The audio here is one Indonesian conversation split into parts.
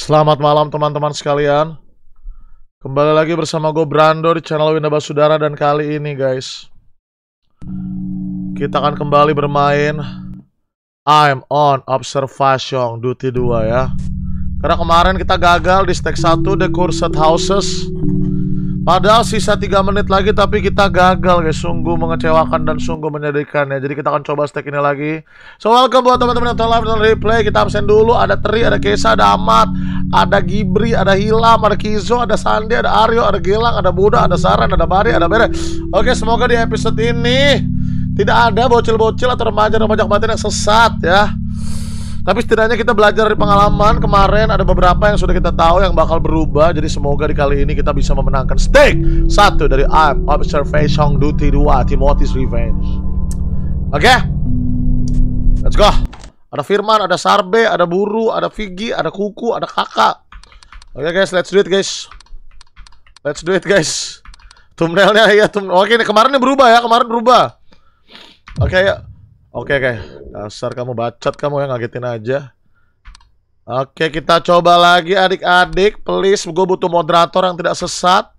Selamat malam teman-teman sekalian. Kembali lagi bersama gue Brando di channel Winda Basudara dan kali ini guys kita akan kembali bermain I'm on observation duty 2 ya. Karena kemarin kita gagal di stack 1 the cursed houses Padahal sisa 3 menit lagi tapi kita gagal guys Sungguh mengecewakan dan sungguh menyedihkan ya Jadi kita akan coba stack ini lagi So welcome buat teman-teman yang telah menonton replay Kita absen dulu Ada Tri, ada Kesa, ada Amat Ada Gibri, ada Hilam, ada Kizo, ada Sandi, ada Aryo, ada Gilang, ada Buda, ada Saran, ada Bari, ada Bere Oke semoga di episode ini Tidak ada bocil-bocil atau remaja-remaja batin yang sesat ya tapi setidaknya kita belajar dari pengalaman kemarin ada beberapa yang sudah kita tahu yang bakal berubah. Jadi semoga di kali ini kita bisa memenangkan stake satu dari I'm Observation Duty 2 Timothy's Revenge. Oke, okay? let's go. Ada Firman, ada Sarbe, ada Buru, ada Figi, ada Kuku, ada Kakak. Oke okay, guys, let's do it guys. Let's do it guys. Thumbnailnya ya, thumbnail. Oke, okay, ini kemarin ini berubah ya, kemarin berubah. Oke okay, ya. Oke, okay, oke. Okay. Dasar kamu bacot kamu yang ngagetin aja. Oke, okay, kita coba lagi adik-adik. Please, gue butuh moderator yang tidak sesat.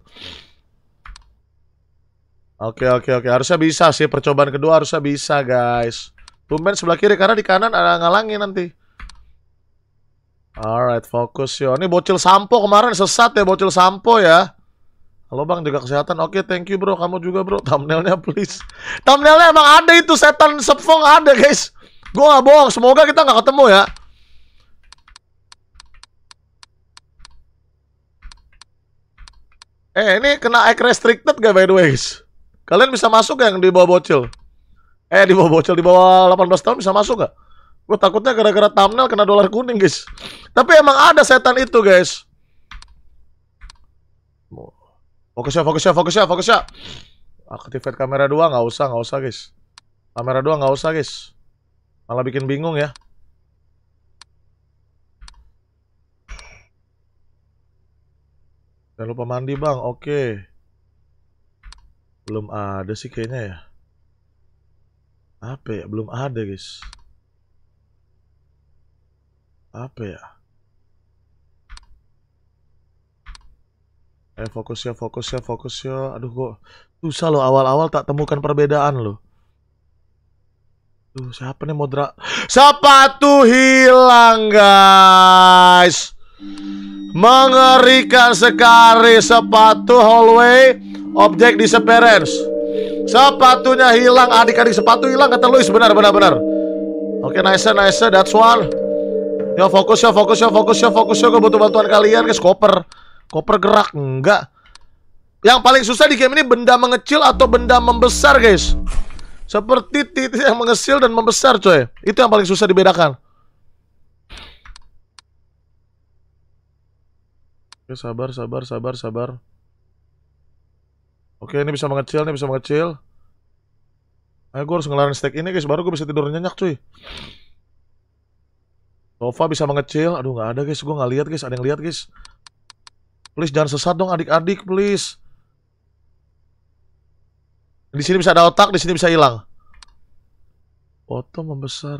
Oke, oke, oke. Harusnya bisa sih. Percobaan kedua harusnya bisa, guys. Tumben sebelah kiri, karena di kanan ada ngalangin nanti. Alright, fokus yo. Ini bocil sampo kemarin sesat ya, bocil sampo ya. Halo bang, jaga kesehatan. Oke, okay, thank you bro. Kamu juga bro. Thumbnailnya please. Thumbnailnya emang ada itu setan sepong ada guys. Gue gak bohong. Semoga kita gak ketemu ya. Eh, ini kena act restricted gak by the way guys? Kalian bisa masuk gak yang di bawah bocil? Eh, di bawah bocil, di bawah 18 tahun bisa masuk gak? Gue takutnya gara-gara thumbnail kena dolar kuning guys. Tapi emang ada setan itu guys. Fokus ya, fokus ya, fokus ya, fokus ya. Aktifkan kamera dua, nggak usah, nggak usah guys. Kamera dua nggak usah guys. Malah bikin bingung ya. Jangan lupa mandi bang, oke. Belum ada sih kayaknya ya. Apa ya? Belum ada guys. Apa ya? Eh fokus ya, fokus ya, fokus ya. Aduh kok susah loh awal-awal tak temukan perbedaan loh. Tuh siapa nih modra? Sepatu hilang guys. Mengerikan sekali sepatu hallway objek disappearance. Sepatunya hilang, adik-adik sepatu hilang kata Luis benar benar benar. Oke, okay, nice nice that's one. Ya fokus ya, fokus ya, fokus ya, fokus ya. Gue butuh bantuan kalian guys, koper. Koper gerak enggak. Yang paling susah di game ini benda mengecil atau benda membesar, guys. Seperti titik yang mengecil dan membesar, coy. Itu yang paling susah dibedakan. Oke, sabar, sabar, sabar, sabar. Oke, ini bisa mengecil, ini bisa mengecil. Ayo gue harus ngelarin stack ini guys, baru gue bisa tidur nyenyak cuy. Sofa bisa mengecil, aduh nggak ada guys, gue nggak lihat guys, ada yang lihat guys. Please jangan sesat dong adik-adik, please. Di sini bisa ada otak, di sini bisa hilang. Foto membesar.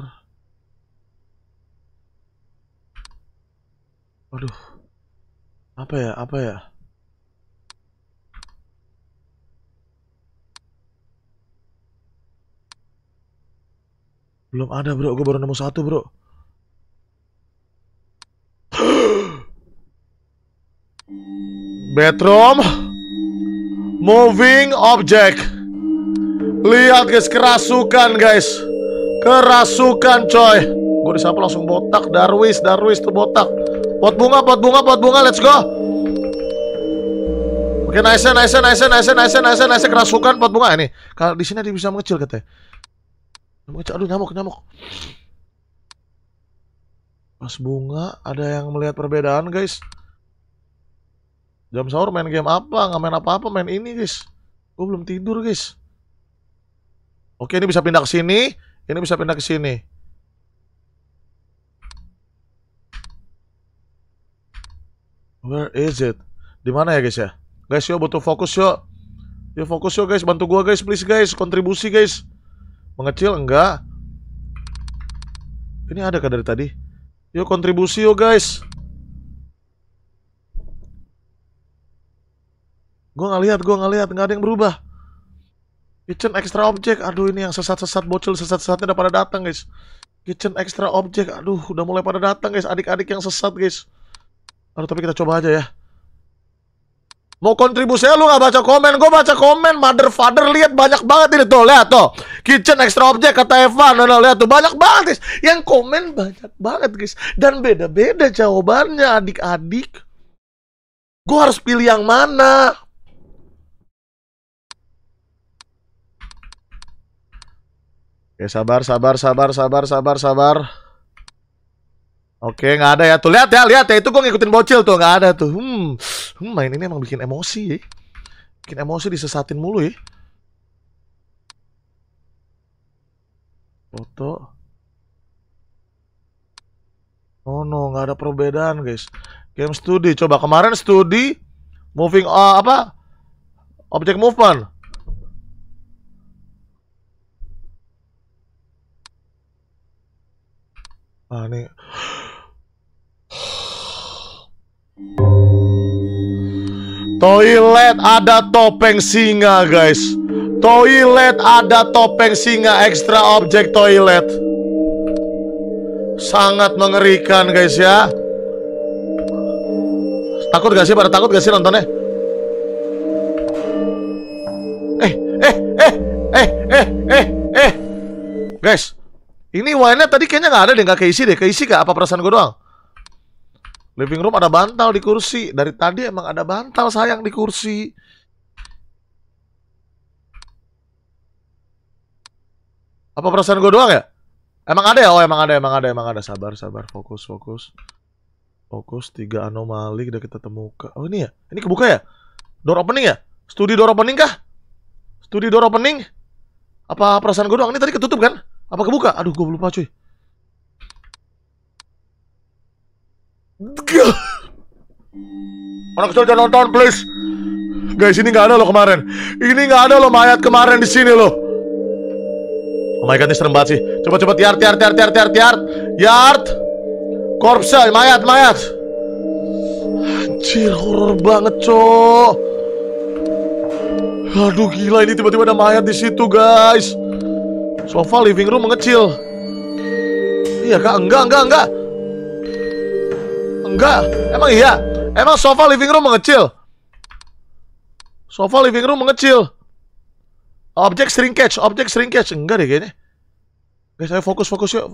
Waduh. Apa ya? Apa ya? Belum ada bro, gue baru nemu satu bro. Bedroom Moving object Lihat guys kerasukan guys Kerasukan coy Gue disapa langsung botak Darwis Darwis tuh botak Pot bunga pot bunga pot bunga let's go Oke nice nice nice nice nice nice nice nice kerasukan pot bunga ini Kalau di sini dia bisa mengecil katanya Mengecil aduh nyamuk nyamuk Pas bunga ada yang melihat perbedaan guys jam sahur main game apa nggak main apa-apa main ini guys gue belum tidur guys oke ini bisa pindah ke sini ini bisa pindah ke sini where is it di mana ya guys ya guys yo butuh fokus yo yo fokus yo guys bantu gua guys please guys kontribusi guys mengecil enggak ini ada kah dari tadi yo kontribusi yo guys gue nggak lihat gue nggak lihat nggak ada yang berubah kitchen extra object aduh ini yang sesat-sesat bocil sesat-sesatnya udah pada datang guys kitchen extra object aduh udah mulai pada datang guys adik-adik yang sesat guys aduh tapi kita coba aja ya Mau kontribusi lu nggak baca komen Gue baca komen Mother father lihat banyak banget ini Tuh lihat tuh Kitchen extra object kata Evan, nah, nah, Lihat tuh banyak banget guys Yang komen banyak banget guys Dan beda-beda jawabannya adik-adik Gue harus pilih yang mana Oke, sabar, sabar, sabar, sabar, sabar, sabar. Oke, nggak ada ya. Tuh lihat ya, lihat ya. Itu gue ngikutin bocil tuh, nggak ada tuh. Hmm. hmm, main ini emang bikin emosi ya. Bikin emosi disesatin mulu ya. Foto. Oh no, nggak ada perbedaan guys. Game studi, coba kemarin studi moving uh, apa? Object movement. Nah, ini. Toilet ada topeng singa, guys. Toilet ada topeng singa Extra objek toilet. Sangat mengerikan, guys ya. Takut gak sih? Pada takut gak sih nontonnya? Eh, eh, eh, eh, eh, eh, eh. Guys, ini wine nya tadi kayaknya nggak ada deh, nggak keisi deh. Keisi gak? Apa perasaan gue doang? Living room ada bantal di kursi. Dari tadi emang ada bantal sayang di kursi. Apa perasaan gue doang ya? Emang ada ya? Oh emang ada, emang ada, emang ada. Sabar, sabar, fokus, fokus. Fokus, tiga anomali udah kita temukan. Oh ini ya? Ini kebuka ya? Door opening ya? Studi door opening kah? Studi door opening? Apa perasaan gue doang? Ini tadi ketutup kan? Apa kebuka? Aduh, gue lupa cuy. Orang kecil jangan nonton, please. Guys, ini nggak ada loh kemarin. Ini nggak ada loh mayat kemarin di sini loh. Oh my god, ini serem banget sih. Coba coba tiar tiar tiar tiar tiar tiar yard. Korpsa, mayat mayat. Anjir, horor banget, cok. Aduh gila ini tiba-tiba ada mayat di situ, guys. Sofa living room mengecil. Iya kak, enggak, enggak, enggak. Enggak, emang iya. Emang sofa living room mengecil. Sofa living room mengecil. Objek shrinkage, objek shrinkage. Enggak deh kayaknya. Guys, ayo fokus, fokus yuk.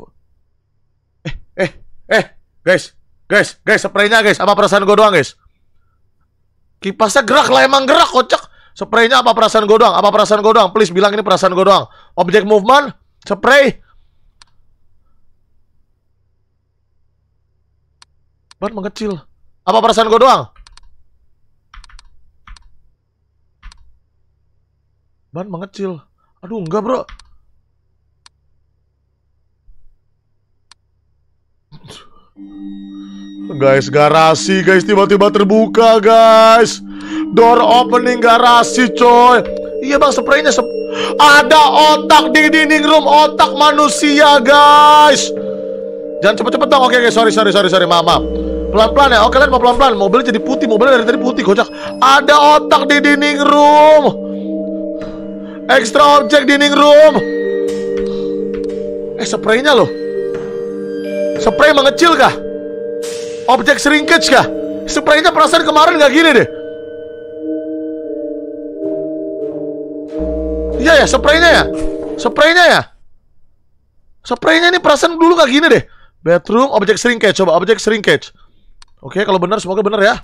Eh, eh, eh, guys. Guys, guys, spraynya guys. Apa perasaan gue doang guys? Kipasnya gerak lah, emang gerak kocak. Spraynya apa perasaan gue doang? Apa perasaan gue doang? Please bilang ini perasaan gue doang. Objek movement, spray. Ban mengecil. Apa perasaan gue doang? Ban mengecil. Aduh, enggak, Bro. Thank you. Guys, garasi guys tiba-tiba terbuka guys Door opening garasi coy Iya bang, spraynya sep Ada otak di dinding room Otak manusia guys Jangan cepet-cepet dong Oke, guys, sorry, sorry, sorry, sorry, maaf, Pelan-pelan ya, oke kalian mau pelan-pelan Mobil jadi putih, mobilnya dari tadi putih, kocak Ada otak di dinding room Extra objek dinding room Eh, spraynya loh Spray mengecil kah? Objek shrinkage kah? Spraynya perasaan kemarin nggak gini deh. Iya ya, spraynya ya. Spraynya ya. Spraynya ini perasaan dulu nggak gini deh. Bedroom objek shrinkage coba objek shrinkage. Oke, kalau benar semoga benar ya.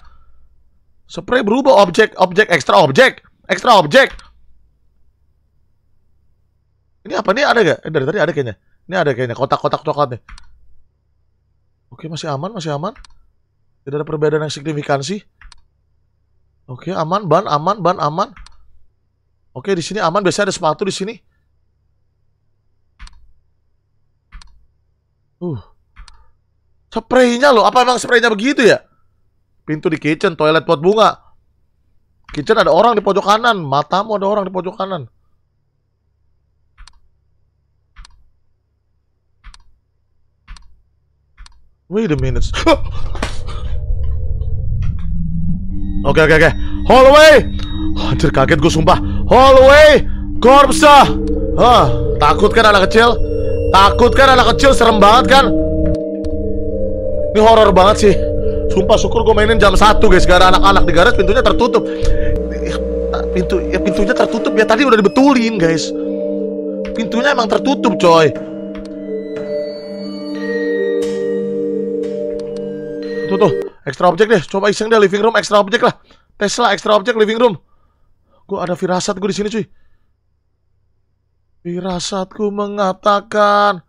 Spray berubah objek objek ekstra objek ekstra objek. Ini apa nih ada gak? Eh, dari tadi ada kayaknya. Ini ada kayaknya kotak-kotak coklat nih. Oke, masih aman, masih aman. Tidak ada perbedaan yang signifikan sih, Oke, okay, aman, ban, aman, ban, aman. Oke, okay, di sini aman. Biasanya ada sepatu di sini. Uh. Spraynya loh. Apa emang spraynya begitu ya? Pintu di kitchen, toilet buat bunga. Kitchen ada orang di pojok kanan. Matamu ada orang di pojok kanan. Wait a minute. Oke oke oke. Hallway. Hancur kaget gue sumpah. Hallway. Korpsa. Huh. takut kan anak kecil? Takut kan anak kecil serem banget kan? Ini horor banget sih. Sumpah syukur gue mainin jam 1 guys Karena anak-anak di garis pintunya tertutup eh, Pintu, ya pintunya tertutup ya tadi udah dibetulin guys Pintunya emang tertutup coy Tuh tuh Extra objek deh, coba iseng deh living room extra objek lah. Tesla extra objek living room. Gue ada firasat gue di sini cuy. Firasatku mengatakan.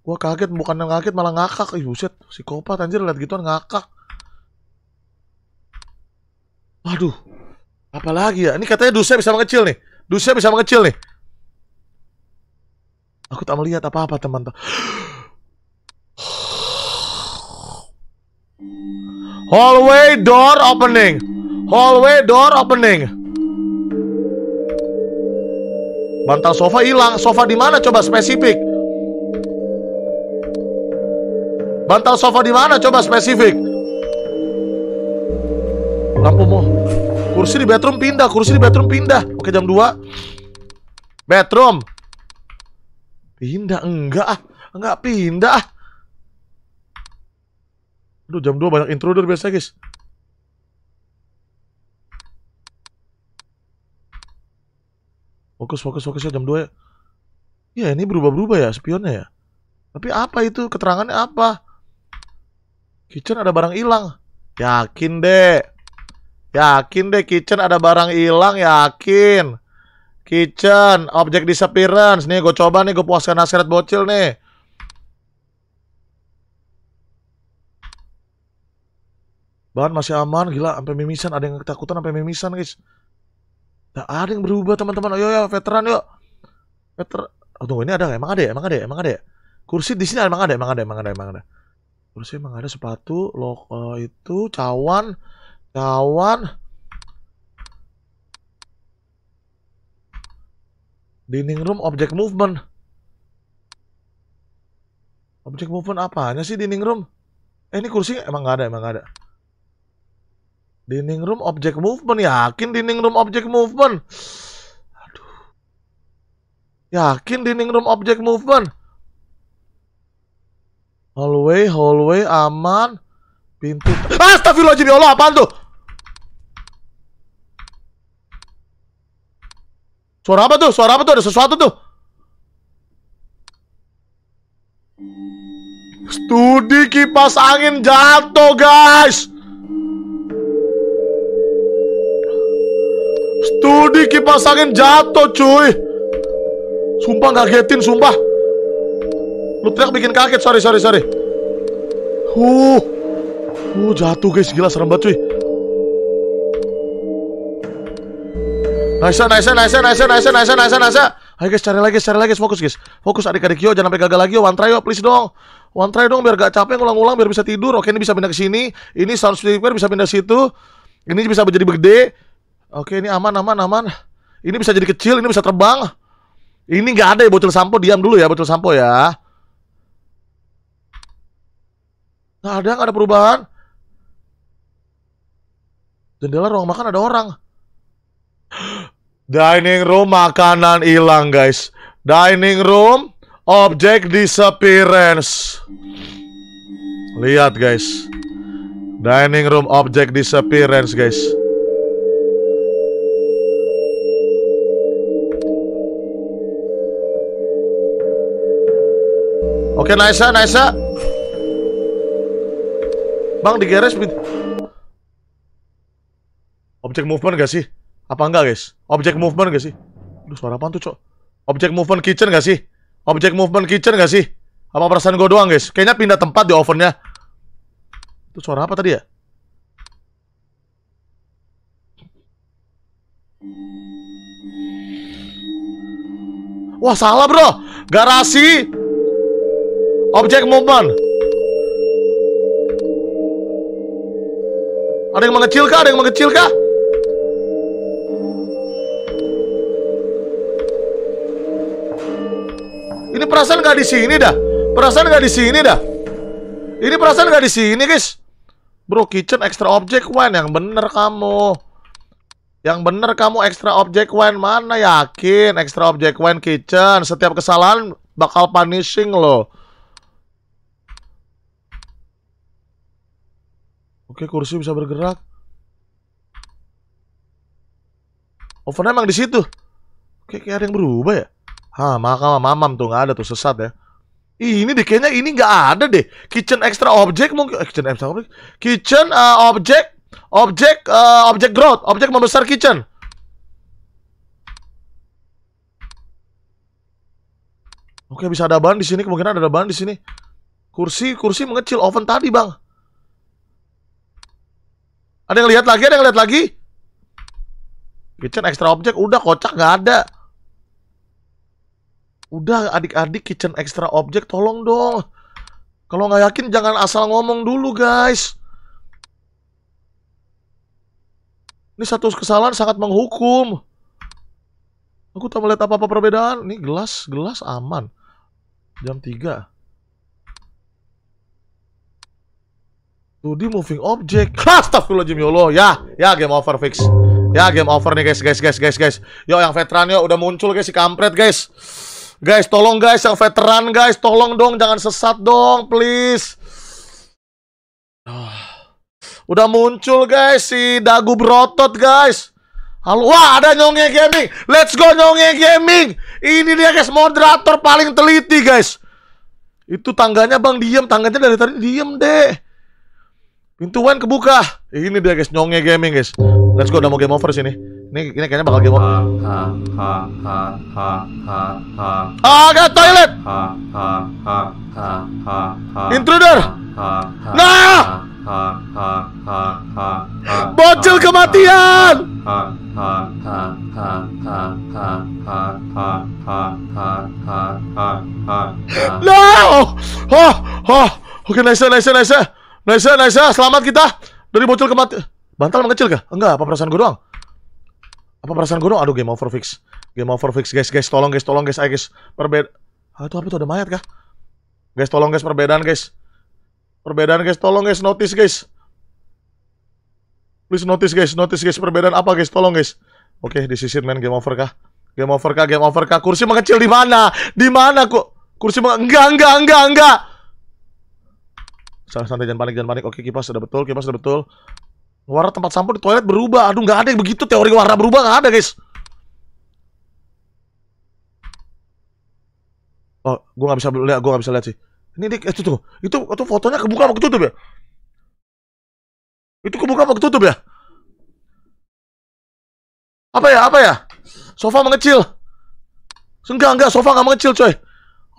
Gue kaget, bukan yang kaget malah ngakak. Ih buset, psikopat anjir liat gituan ngakak. Aduh. Apalagi ya? Ini katanya dusnya bisa mengecil nih. Dusnya bisa mengecil nih. Aku tak melihat apa-apa teman-teman. Hallway door opening. Hallway door opening. Bantal sofa hilang. Sofa di mana coba spesifik? Bantal sofa di mana coba spesifik? Lampu mau. Kursi di bedroom pindah, kursi di bedroom pindah. Oke, jam 2. Bedroom. Pindah enggak ah. Enggak pindah ah. Aduh jam 2 banyak intruder biasa guys. Fokus, fokus, fokus ya jam 2 ya. Ya ini berubah-berubah ya spionnya ya. Tapi apa itu? Keterangannya apa? Kitchen ada barang hilang. Yakin deh. Yakin deh kitchen ada barang hilang, yakin. Kitchen, objek disappearance. Nih gue coba nih, gue puaskan nasihat bocil nih. Bahan masih aman, gila, sampai mimisan, ada yang ketakutan sampai mimisan, guys. Nah, ada yang berubah, teman-teman. Ayo ya, veteran yuk. Veteran. Oh, tunggu, ini ada, emang ada ya, emang ada ya, emang ada ya. Kursi di sini emang ada, ya? emang ada, emang ada, emang ada. Kursi emang ada sepatu, lok uh, itu cawan, cawan. Dining room object movement. Object movement apanya sih dining room? Eh ini kursi emang gak ada, emang gak ada. Dining room object movement. Yakin dining room object movement? Aduh. Yakin dining room object movement? Hallway, hallway, aman. Pintu. Astagfirullahaladzim, ya Allah, apaan tuh? Suara apa tuh? Suara apa tuh? Ada sesuatu tuh. Studi kipas angin jatuh, guys. Tuh di kipas angin jatuh cuy Sumpah ngagetin sumpah Lu teriak bikin kaget sorry sorry sorry Uh Uh jatuh guys gila serem banget cuy Nice, nice, nice, nice, nice, nice, nice, nice. Ayo guys, cari lagi, cari lagi, fokus guys. Fokus adik-adik yo, jangan sampai gagal lagi yo. One try yo, please dong. One try dong biar gak capek ngulang-ulang biar bisa tidur. Oke, ini bisa pindah ke sini. Ini sound speaker bisa pindah situ. Ini bisa menjadi gede. Oke, ini aman, aman, aman. Ini bisa jadi kecil, ini bisa terbang. Ini nggak ada ya botol sampo, diam dulu ya botol sampo ya. Nggak ada, nggak ada perubahan. Jendela ruang makan ada orang. Dining room makanan hilang guys. Dining room object disappearance. Lihat guys. Dining room object disappearance guys. Oke, Naisa, Naisa. Bang, di digeres Objek movement gak sih? Apa enggak, guys? Objek movement gak sih? Aduh, suara apa tuh, Cok? Objek movement kitchen gak sih? Objek movement kitchen gak sih? Apa perasaan gue doang, guys? Kayaknya pindah tempat di ovennya. Itu suara apa tadi ya? Wah, salah, bro. Garasi Objek movement. Ada yang mengecil kah? Ada yang mengecil kah? Ini perasaan nggak di sini dah. Perasaan nggak di sini dah. Ini perasaan nggak di sini, guys. Bro, kitchen extra object one yang bener kamu. Yang bener kamu extra object one mana yakin extra object one kitchen setiap kesalahan bakal punishing loh. Oke, kursi bisa bergerak. Oven emang di situ. Oke, kayak ada yang berubah ya. Hah, maka mamam tuh nggak ada tuh sesat ya. ini deh kayaknya ini nggak ada deh. Kitchen extra object mungkin eh, kitchen extra object. Kitchen uh, eh, object object uh, eh, object growth, object membesar kitchen. Oke, bisa ada bahan di sini, kemungkinan ada bahan di sini. Kursi, kursi mengecil oven tadi, Bang. Ada yang lihat lagi? Ada yang lihat lagi? Kitchen extra object udah kocak nggak ada. Udah adik-adik kitchen extra object tolong dong. Kalau nggak yakin jangan asal ngomong dulu guys. Ini satu kesalahan sangat menghukum. Aku tak melihat apa-apa perbedaan. Ini gelas, gelas aman. Jam 3. 2D moving object. Astagfirullahaladzim ya Allah. Ya, ya game over fix. Ya game over nih guys, guys, guys, guys, guys. Yo yang veteran yo udah muncul guys si kampret guys. Guys, tolong guys yang veteran guys, tolong dong jangan sesat dong, please. Ah. Udah muncul guys si Dagu berotot guys. Halo, wah ada Nyonge Gaming. Let's go Nyonge Gaming. Ini dia guys moderator paling teliti guys. Itu tangganya Bang diem, tangganya dari tadi diem deh. Pintu one kebuka. Ini dia guys, nyonge gaming guys. Let's go udah mau game over sini. Ini ini kayaknya bakal game over. Ha ha ha ha ha ha. ke toilet. Ha ha ha ha ha. Intruder. Ha ha. Nah. Ha ha ha ha. Bocil kematian. Ha ha ha ha ha ha ha ha ha ha ha. No. Oh, oh. Oke, nice, nice, nice. Nice, nice, selamat kita dari bocil ke mati. Bantal mengecil kah? Enggak, apa perasaan gue doang? Apa perasaan gue doang? Aduh, game over fix. Game over fix, guys, guys, tolong guys, tolong guys, ayo guys. Perbed. Ah, itu apa itu ada mayat kah? Guys, tolong guys, perbedaan guys. Perbedaan guys, tolong guys, notice guys. Please notice guys, notice guys, perbedaan apa guys, tolong guys. Oke, okay, disisir main game over kah? Game over kah? Game over kah? Kursi mengecil di mana? Di mana kok? Kursi meng... enggak, enggak, enggak, enggak santai santai jangan panik jangan panik oke kipas sudah betul kipas sudah betul warna tempat sampo di toilet berubah aduh nggak ada yang begitu teori warna berubah nggak ada guys oh gue nggak bisa lihat gue nggak bisa lihat sih ini dik eh, itu tuh itu itu fotonya kebuka waktu tutup ya itu kebuka waktu tutup ya apa ya apa ya sofa mengecil enggak enggak sofa nggak mengecil coy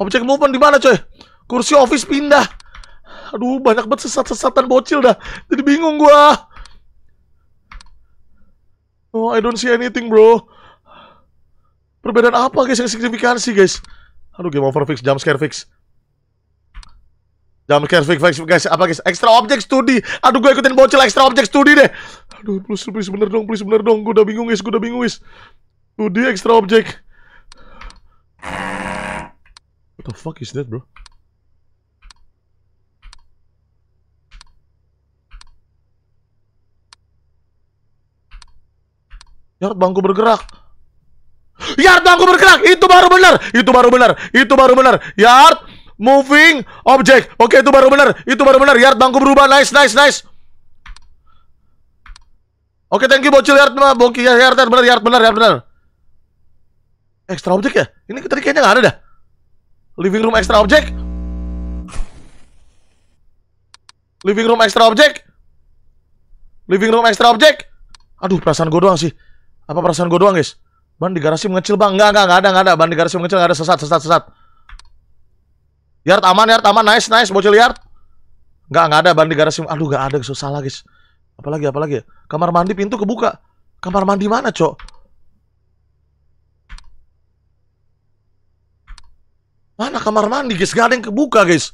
objek movement di mana coy kursi office pindah Aduh, banyak banget sesat-sesatan bocil dah. Jadi bingung gua. Oh, I don't see anything, bro. Perbedaan apa, guys, yang signifikansi, guys? Aduh, game over fix, jump scare fix. Jump scare fix, fix, guys. Apa, guys? Extra object study. Aduh, gue ikutin bocil extra object study deh. Aduh, please, please, bener dong, please, bener dong. gue udah bingung, guys, gue udah bingung, guys. Study extra object. What the fuck is that, bro? Yard bangku bergerak. Yard bangku bergerak. Itu baru benar. Itu baru benar. Itu baru benar. Yard moving object. Oke, itu baru benar. Itu baru benar. Yard bangku berubah. Nice, nice, nice. Oke, thank you bocil Yard. Bongki ya, Yard, Yard benar, Yard benar, Yard benar. Extra object ya? Ini tadi kayaknya nggak ada dah. Living room extra object. Living room extra object. Living room extra object. Aduh, perasaan gue doang sih. Apa perasaan gue doang guys? Ban di garasi mengecil bang. Enggak, enggak, enggak ada, enggak ada. Ban di garasi mengecil enggak ada. Sesat, sesat, sesat. Yard aman, yard aman. Nice, nice. Bocil yard. Enggak, enggak ada. Ban di garasi. Aduh, enggak ada. Susah lah, guys. Apalagi, apalagi ya? Kamar mandi pintu kebuka. Kamar mandi mana, cok? Mana kamar mandi, guys? Gak ada yang kebuka, guys.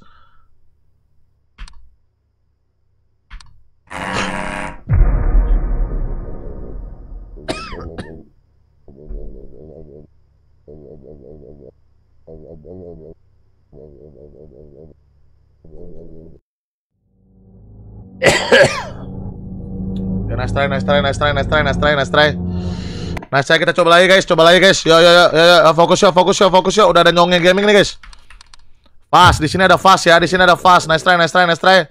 Ya, nice try, nice try, nice try, nice try, nice try, nice try. Nice try kita coba lagi guys, coba lagi guys. Yo yo yo yo fokus yo, fokus yo, fokus yo. Udah ada nyongnya gaming nih guys. Fast, di sini ada fast ya, di sini ada fast. Nice try, nice try, nice try.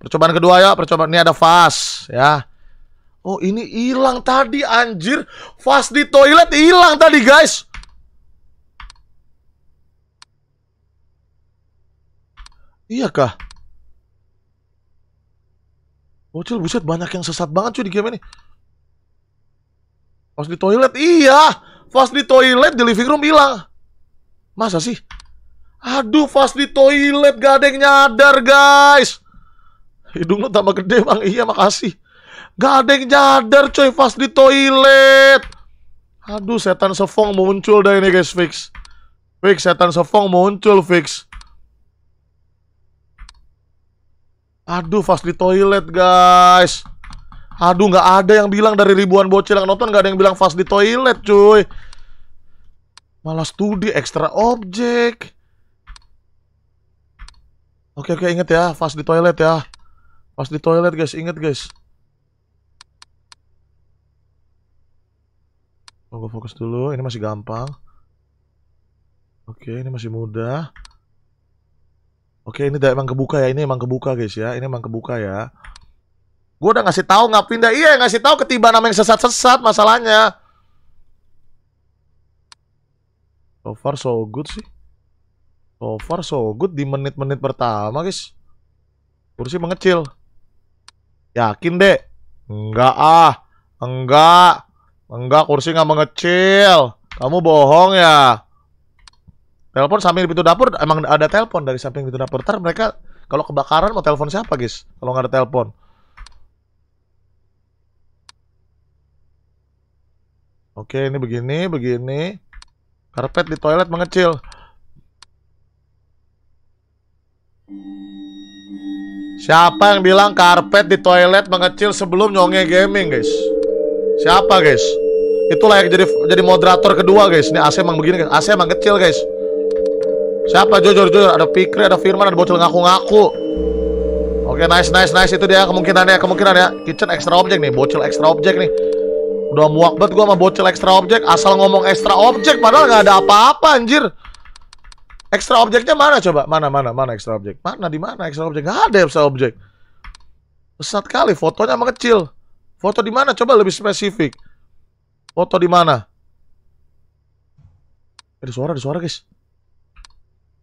Percobaan kedua ya, percobaan ini ada fast ya. Oh, ini hilang tadi anjir. Fast di toilet hilang tadi guys. Iya kah? Bocil buset banyak yang sesat banget cuy di game ini. Pas di toilet iya, pas di toilet di living room hilang. Masa sih? Aduh, pas di toilet gak ada yang nyadar guys. Hidung lu tambah gede bang, iya makasih. Gak ada yang nyadar coy pas di toilet. Aduh, setan sefong muncul dah ini guys fix. Fix setan sefong muncul fix. Aduh, fast di Toilet, guys. Aduh, nggak ada yang bilang dari ribuan bocil yang nonton nggak ada yang bilang fast di Toilet, cuy. Malah studi ekstra objek. Oke, oke, inget ya, fast di Toilet ya. Fast di Toilet, guys, inget, guys. Oh, gue fokus dulu, ini masih gampang. Oke, ini masih mudah. Oke, ini udah emang kebuka ya. Ini emang kebuka guys ya. Ini emang kebuka ya. Gue udah ngasih tahu nggak pindah. Iya, ngasih tahu ketiba nama yang sesat-sesat masalahnya. So far so good sih. So far so good di menit-menit pertama guys. Kursi mengecil. Yakin deh? Enggak ah. Enggak. Enggak, kursi nggak mengecil. Kamu bohong ya. Telepon samping pintu dapur emang ada telepon dari samping pintu dapur. Ntar mereka kalau kebakaran mau telepon siapa, guys? Kalau nggak ada telepon. Oke, ini begini, begini. Karpet di toilet mengecil. Siapa yang bilang karpet di toilet mengecil sebelum nyonge gaming, guys? Siapa, guys? Itulah yang jadi jadi moderator kedua, guys. Ini AC emang begini, guys. AC emang kecil, guys. Siapa jujur jujur? Ada pikir ada Firman, ada bocil ngaku-ngaku. Oke, nice nice nice itu dia kemungkinannya kemungkinan ya. Kitchen extra object nih, bocil extra object nih. Udah muak banget gua sama bocil extra object asal ngomong extra object padahal nggak ada apa-apa anjir. Extra objeknya mana coba? Mana mana mana extra object? Mana di mana extra object? Gak ada ya, extra objek Pesat kali fotonya kecil Foto di mana? Coba lebih spesifik. Foto di mana? Eh, ada suara, ada suara, guys.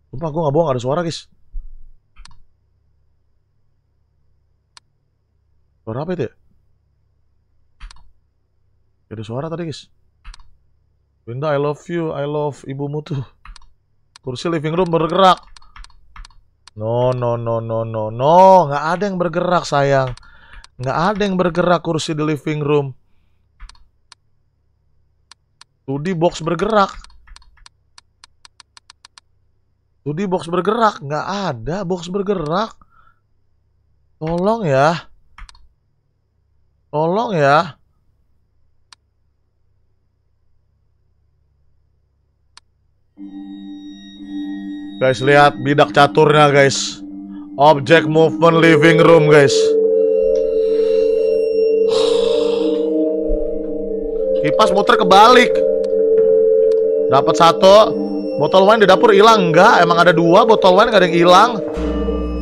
Sumpah gue gak bohong ada suara guys Suara apa itu ya? Ada suara tadi guys Linda I love you I love ibumu tuh Kursi living room bergerak No no no no no no Gak ada yang bergerak sayang Gak ada yang bergerak kursi di living room Tudi box bergerak di box bergerak nggak ada box bergerak. Tolong ya. Tolong ya. Guys, lihat bidak caturnya, guys. Object movement living room, guys. Kipas muter kebalik. Dapat satu, Botol wine di dapur hilang enggak? Emang ada dua botol wine enggak ada yang hilang?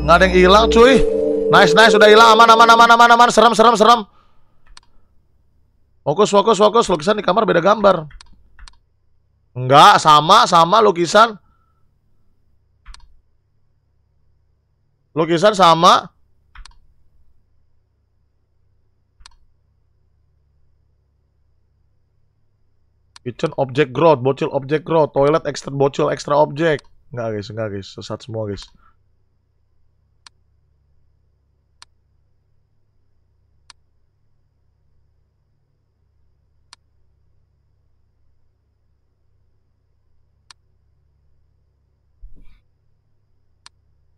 Enggak ada yang hilang, cuy. Nice, nice, sudah hilang. Aman, aman, aman, aman, aman. Serem, serem, serem. Fokus, fokus, fokus. Lukisan di kamar beda gambar. Enggak, sama, sama lukisan. Lukisan sama. Kitchen object growth, bocil object growth, toilet extra bocil extra object. Enggak guys, enggak guys, sesat semua guys.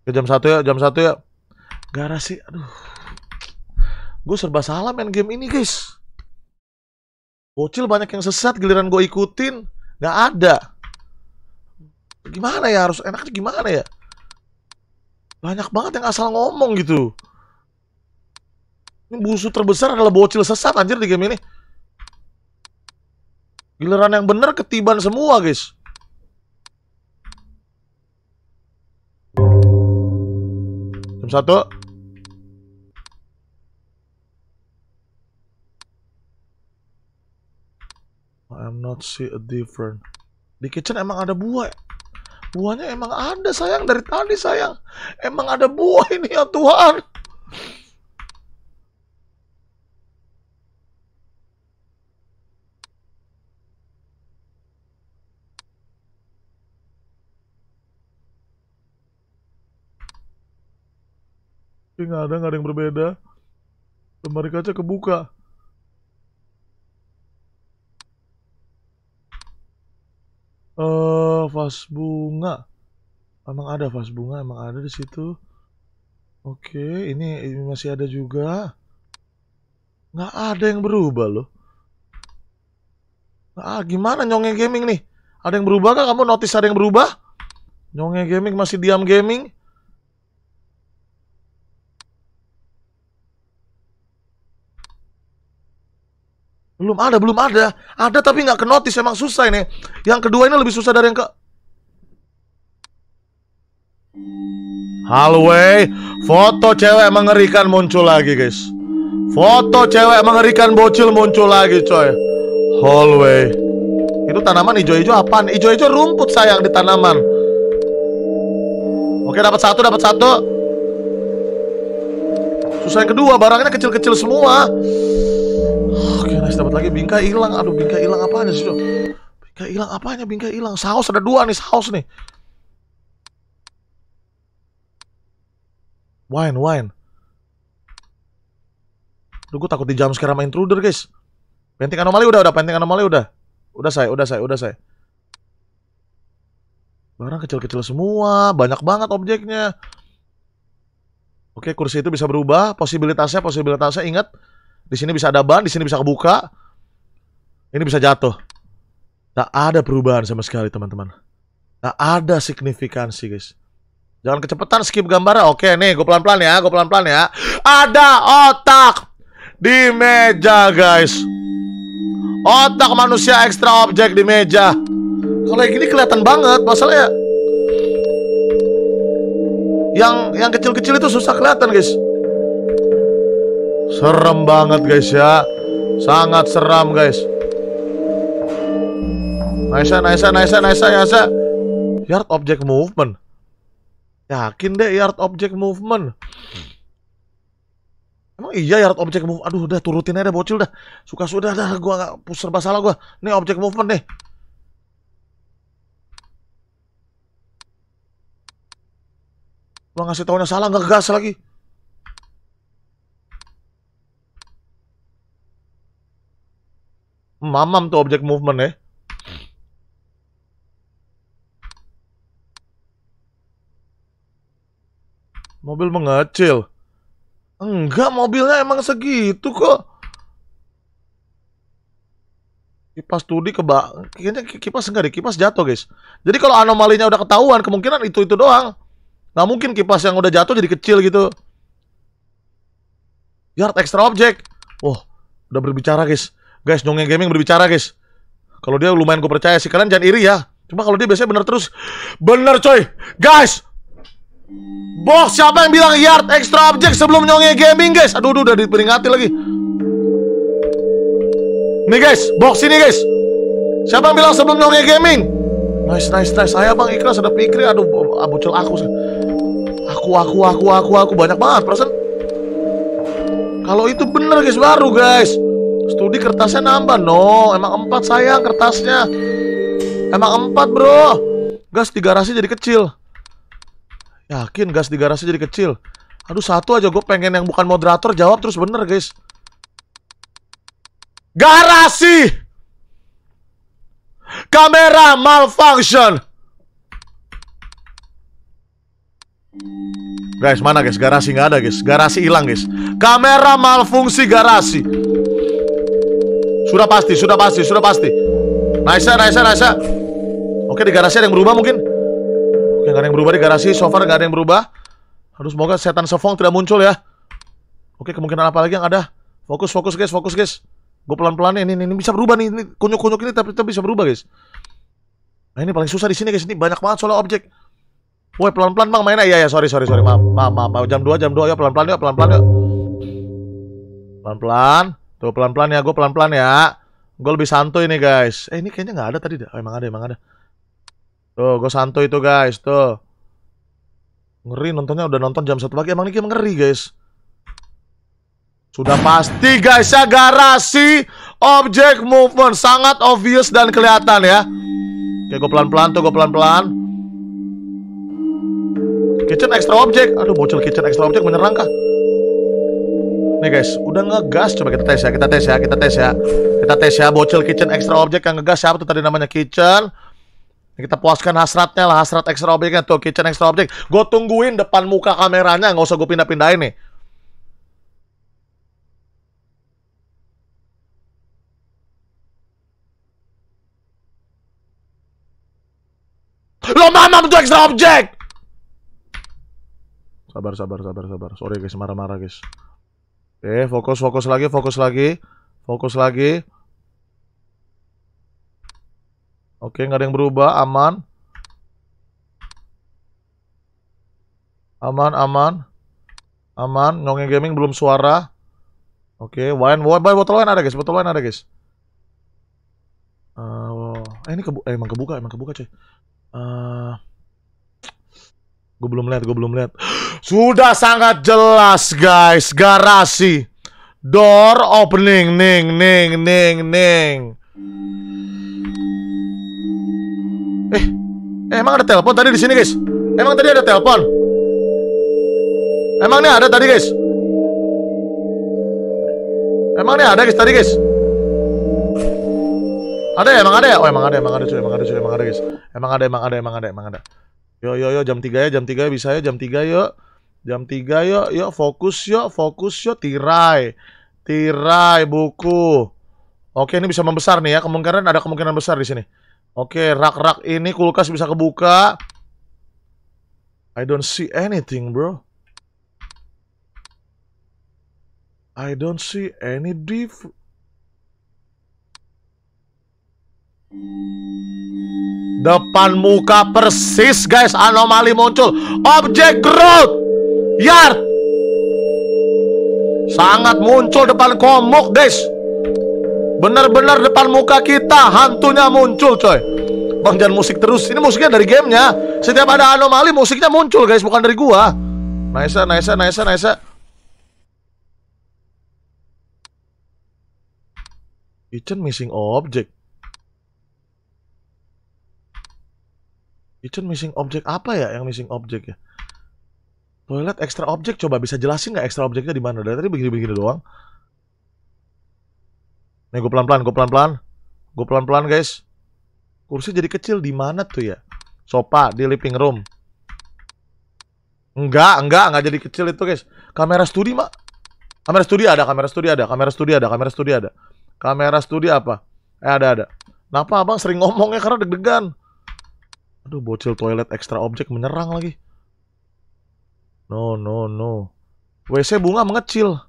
Ke jam satu ya, jam satu ya. Garasi, aduh. Gue serba salah main game ini guys bocil banyak yang sesat giliran gue ikutin Gak ada gimana ya harus enaknya gimana ya banyak banget yang asal ngomong gitu ini musuh terbesar adalah bocil sesat anjir di game ini giliran yang bener ketiban semua guys jam satu I am not see a different. Di kitchen emang ada buah. Buahnya emang ada sayang dari tadi sayang. Emang ada buah ini ya Tuhan. Tapi nggak ada, nggak ada yang berbeda. Lemari kaca kebuka. eh vas bunga emang ada vas bunga emang ada di situ oke ini, ini masih ada juga nggak ada yang berubah loh ah gimana nyonge gaming nih ada yang berubah gak kamu notice ada yang berubah nyonge gaming masih diam gaming belum ada belum ada ada tapi nggak kenotis emang susah ini yang kedua ini lebih susah dari yang ke Hallway foto cewek mengerikan muncul lagi guys foto cewek mengerikan bocil muncul lagi coy hallway itu tanaman hijau-hijau apaan hijau-hijau rumput sayang di tanaman oke dapat satu dapat satu susah yang kedua barangnya kecil-kecil semua dapat lagi bingkai hilang. Aduh, bingkai hilang apa apanya sih, dong? Bingkai hilang apanya? Bingkai hilang. Saus ada dua nih, saus nih. Wine, wine. lu gue takut di jam sekarang main intruder, guys. Penting anomali udah, udah. Penting anomali udah. Udah saya, udah saya, udah saya. Barang kecil-kecil semua, banyak banget objeknya. Oke, kursi itu bisa berubah. Posibilitasnya, posibilitasnya ingat di sini bisa ada ban, di sini bisa kebuka. Ini bisa jatuh. Tak ada perubahan sama sekali, teman-teman. Tak ada signifikansi, guys. Jangan kecepatan skip gambar, Oke, nih gue pelan-pelan ya, gue pelan-pelan ya. Ada otak di meja, guys. Otak manusia ekstra objek di meja. Kalau yang gini kelihatan banget, masalahnya yang yang kecil-kecil itu susah kelihatan, guys. Serem banget guys ya Sangat seram guys Naisa, Naisa, Naisa, Naisa, Naisa Yard object movement Yakin deh yard object movement Emang iya yard object move. Aduh udah turutin aja bocil dah. Suka sudah dah gua gak puser salah gua. Nih object movement nih. Gua ngasih taunya salah nggak gas lagi. mamam tuh object movement ya. Mobil mengecil. Enggak, mobilnya emang segitu kok. Kipas studi kebak, kayaknya kipas enggak deh, kipas jatuh guys. Jadi kalau anomalinya udah ketahuan, kemungkinan itu-itu doang. Nggak mungkin kipas yang udah jatuh jadi kecil gitu. Yard extra objek. Wah, udah berbicara guys. Guys, dongeng gaming berbicara, guys. Kalau dia lumayan gue percaya sih. Kalian jangan iri ya. Cuma kalau dia biasanya bener terus. Bener coy. Guys. Box siapa yang bilang yard extra object sebelum nyonge gaming guys. Aduh, udah diperingati lagi. Nih guys, box ini guys. Siapa yang bilang sebelum nyonge gaming? Nice, nice, nice. Saya bang ikhlas ada pikir, Aduh, ah, bocil aku. sih. Aku, aku, aku, aku, aku. Banyak banget perasaan. Kalau itu bener guys, baru guys. Studi kertasnya nambah No, emang empat sayang kertasnya Emang empat bro Gas di garasi jadi kecil Yakin gas di garasi jadi kecil Aduh satu aja gue pengen yang bukan moderator jawab terus bener guys Garasi Kamera malfunction Guys mana guys garasi nggak ada guys Garasi hilang guys Kamera malfungsi garasi sudah pasti, sudah pasti, sudah pasti. Naisa, Naisa, Naisa. Oke, di garasi ada yang berubah mungkin. Oke, gak ada yang berubah di garasi. So far gak ada yang berubah. Harus semoga setan sefong tidak muncul ya. Oke, kemungkinan apa lagi yang ada? Fokus, fokus guys, fokus guys. Gue pelan-pelan ini, ini, ini bisa berubah nih. Ini kunyuk-kunyuk ini tapi, tapi bisa berubah guys. Nah, ini paling susah di sini guys. Ini banyak banget soal objek. Woi, pelan-pelan Bang mainnya. Iya ya, sorry sorry sorry. Maaf, maaf, maaf. Jam 2, jam 2 ya pelan-pelan ya, pelan-pelan ya. Pelan-pelan. Tuh pelan-pelan ya, gue pelan-pelan ya. Gue lebih santuy nih guys. Eh ini kayaknya nggak ada tadi dah. Oh, emang ada, emang ada. Tuh, gue santuy tuh guys, tuh. Ngeri nontonnya udah nonton jam satu pagi. Emang ini emang ngeri guys. Sudah pasti guys ya garasi object movement sangat obvious dan kelihatan ya. Oke, gue pelan-pelan tuh, gue pelan-pelan. Kitchen extra object. Aduh, bocil kitchen extra object menyerang kah? Nih guys, udah ngegas coba kita tes ya, kita tes ya, kita tes ya. Kita tes ya bocil kitchen extra object yang ngegas siapa tuh tadi namanya kitchen. Kita puaskan hasratnya lah, hasrat extra objectnya tuh kitchen extra object. Gue tungguin depan muka kameranya, nggak usah gue pindah-pindahin nih. Lo mamam tuh extra object. Sabar, sabar, sabar, sabar. Sorry guys, marah-marah guys. Oke, eh, fokus, fokus lagi, fokus lagi. Fokus lagi. Oke, nggak ada yang berubah. Aman. Aman, aman. Aman. Nongeng Gaming belum suara. Oke, wine, wine, wine, botol wine ada guys, botol wine ada guys. Uh, eh, wow. eh ini kebu eh, emang kebuka, emang kebuka cuy. Uh, Gue belum lihat, gue belum lihat. Sudah sangat jelas guys, garasi. Door opening, ning, ning, ning, ning. Eh, eh emang ada telepon tadi di sini guys? Emang tadi ada telepon? Emang nih ada tadi guys? Emang nih ada guys tadi guys? Ada ya, emang ada ya? Oh emang ada, emang ada cuy, emang ada cuy, emang ada guys. Emang ada, emang ada, emang ada, emang ada. Emang ada. Yo yo yo jam 3 ya, jam 3 ya bisa ya, jam 3 yo, Jam 3 yo, yuk fokus yo, fokus yo, tirai. Tirai buku. Oke, ini bisa membesar nih ya. Kemungkinan ada kemungkinan besar di sini. Oke, rak-rak ini kulkas bisa kebuka. I don't see anything, bro. I don't see any diff Depan muka persis guys anomali muncul Objek growth Yard Sangat muncul depan komuk guys benar-benar depan muka kita Hantunya muncul coy Bang jangan musik terus Ini musiknya dari gamenya Setiap ada anomali musiknya muncul guys Bukan dari gua Nice, nice, nice, nice Kitchen missing object Kitchen missing object apa ya yang missing object ya? Toilet extra object coba bisa jelasin nggak extra objectnya di mana? Dari tadi begini-begini doang. Nih gue pelan-pelan, gue pelan-pelan, gue pelan-pelan guys. Kursi jadi kecil di mana tuh ya? Sofa di living room. Enggak, enggak, enggak jadi kecil itu guys. Kamera studi mak. Kamera studi ada, kamera studi ada, kamera studi ada, kamera studi ada. Kamera studi apa? Eh ada ada. Kenapa abang sering ngomongnya karena deg-degan. Aduh, bocil toilet ekstra objek menyerang lagi. No, no, no. WC bunga mengecil.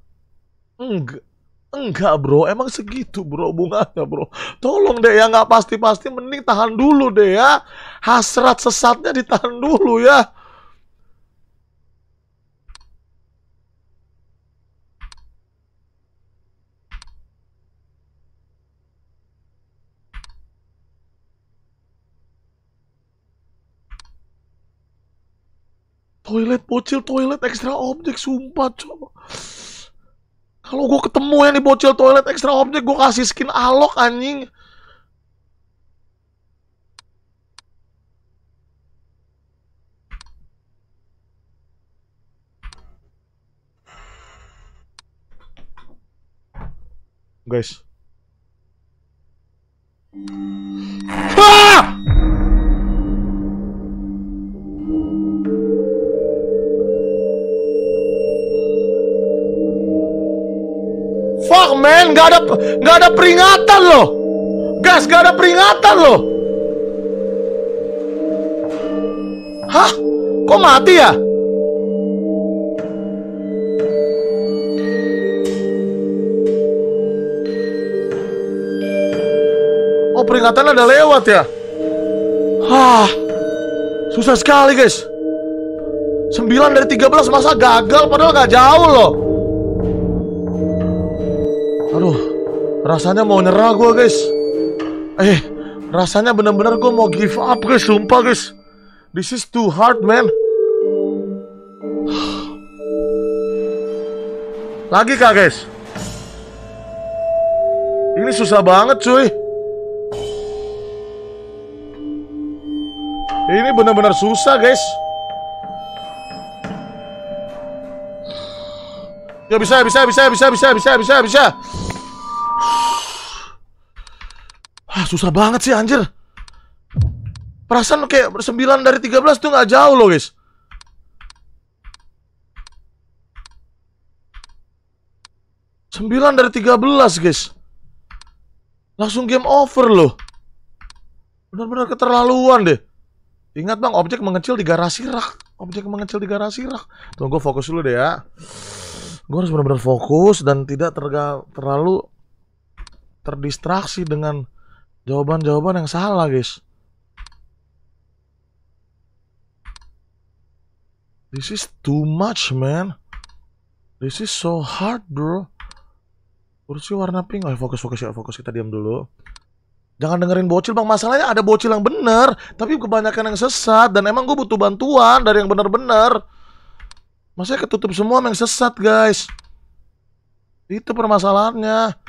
Enggak. Enggak bro, emang segitu bro bunganya bro Tolong deh ya, nggak pasti-pasti mending tahan dulu deh ya Hasrat sesatnya ditahan dulu ya toilet bocil toilet ekstra objek sumpah cok kalau gue ketemu yang di bocil toilet ekstra objek gue kasih skin alok anjing guys. Ah! Fuck men nggak ada nggak ada peringatan loh. Gas, gak ada peringatan loh. Hah? Kok mati ya? Oh peringatan ada lewat ya? Hah, susah sekali guys. 9 dari 13 masa gagal padahal gak jauh loh. Rasanya mau nyerah gue guys. Eh, rasanya bener-bener gue mau give up guys, sumpah guys. This is too hard man. Lagi kah guys? Ini susah banget cuy. Ini benar-benar susah guys. Ya bisa, bisa, bisa, bisa, bisa, bisa, bisa, bisa ah susah banget sih anjir Perasaan kayak 9 dari 13 tuh nggak jauh loh guys Sembilan dari tiga belas guys Langsung game over loh Benar-benar keterlaluan deh Ingat bang, objek mengecil di garasi rak Objek mengecil di garasi rak Tuh fokus dulu deh ya Gue harus benar-benar fokus dan tidak terlalu terdistraksi dengan Jawaban-jawaban yang salah, guys. This is too much, man. This is so hard, bro. Kursi warna pink. Oh, fokus, fokus ya, fokus. Kita diam dulu. Jangan dengerin bocil, bang. Masalahnya ada bocil yang bener, tapi kebanyakan yang sesat. Dan emang gue butuh bantuan dari yang bener-bener. Masanya ketutup semua yang sesat, guys. Itu permasalahannya.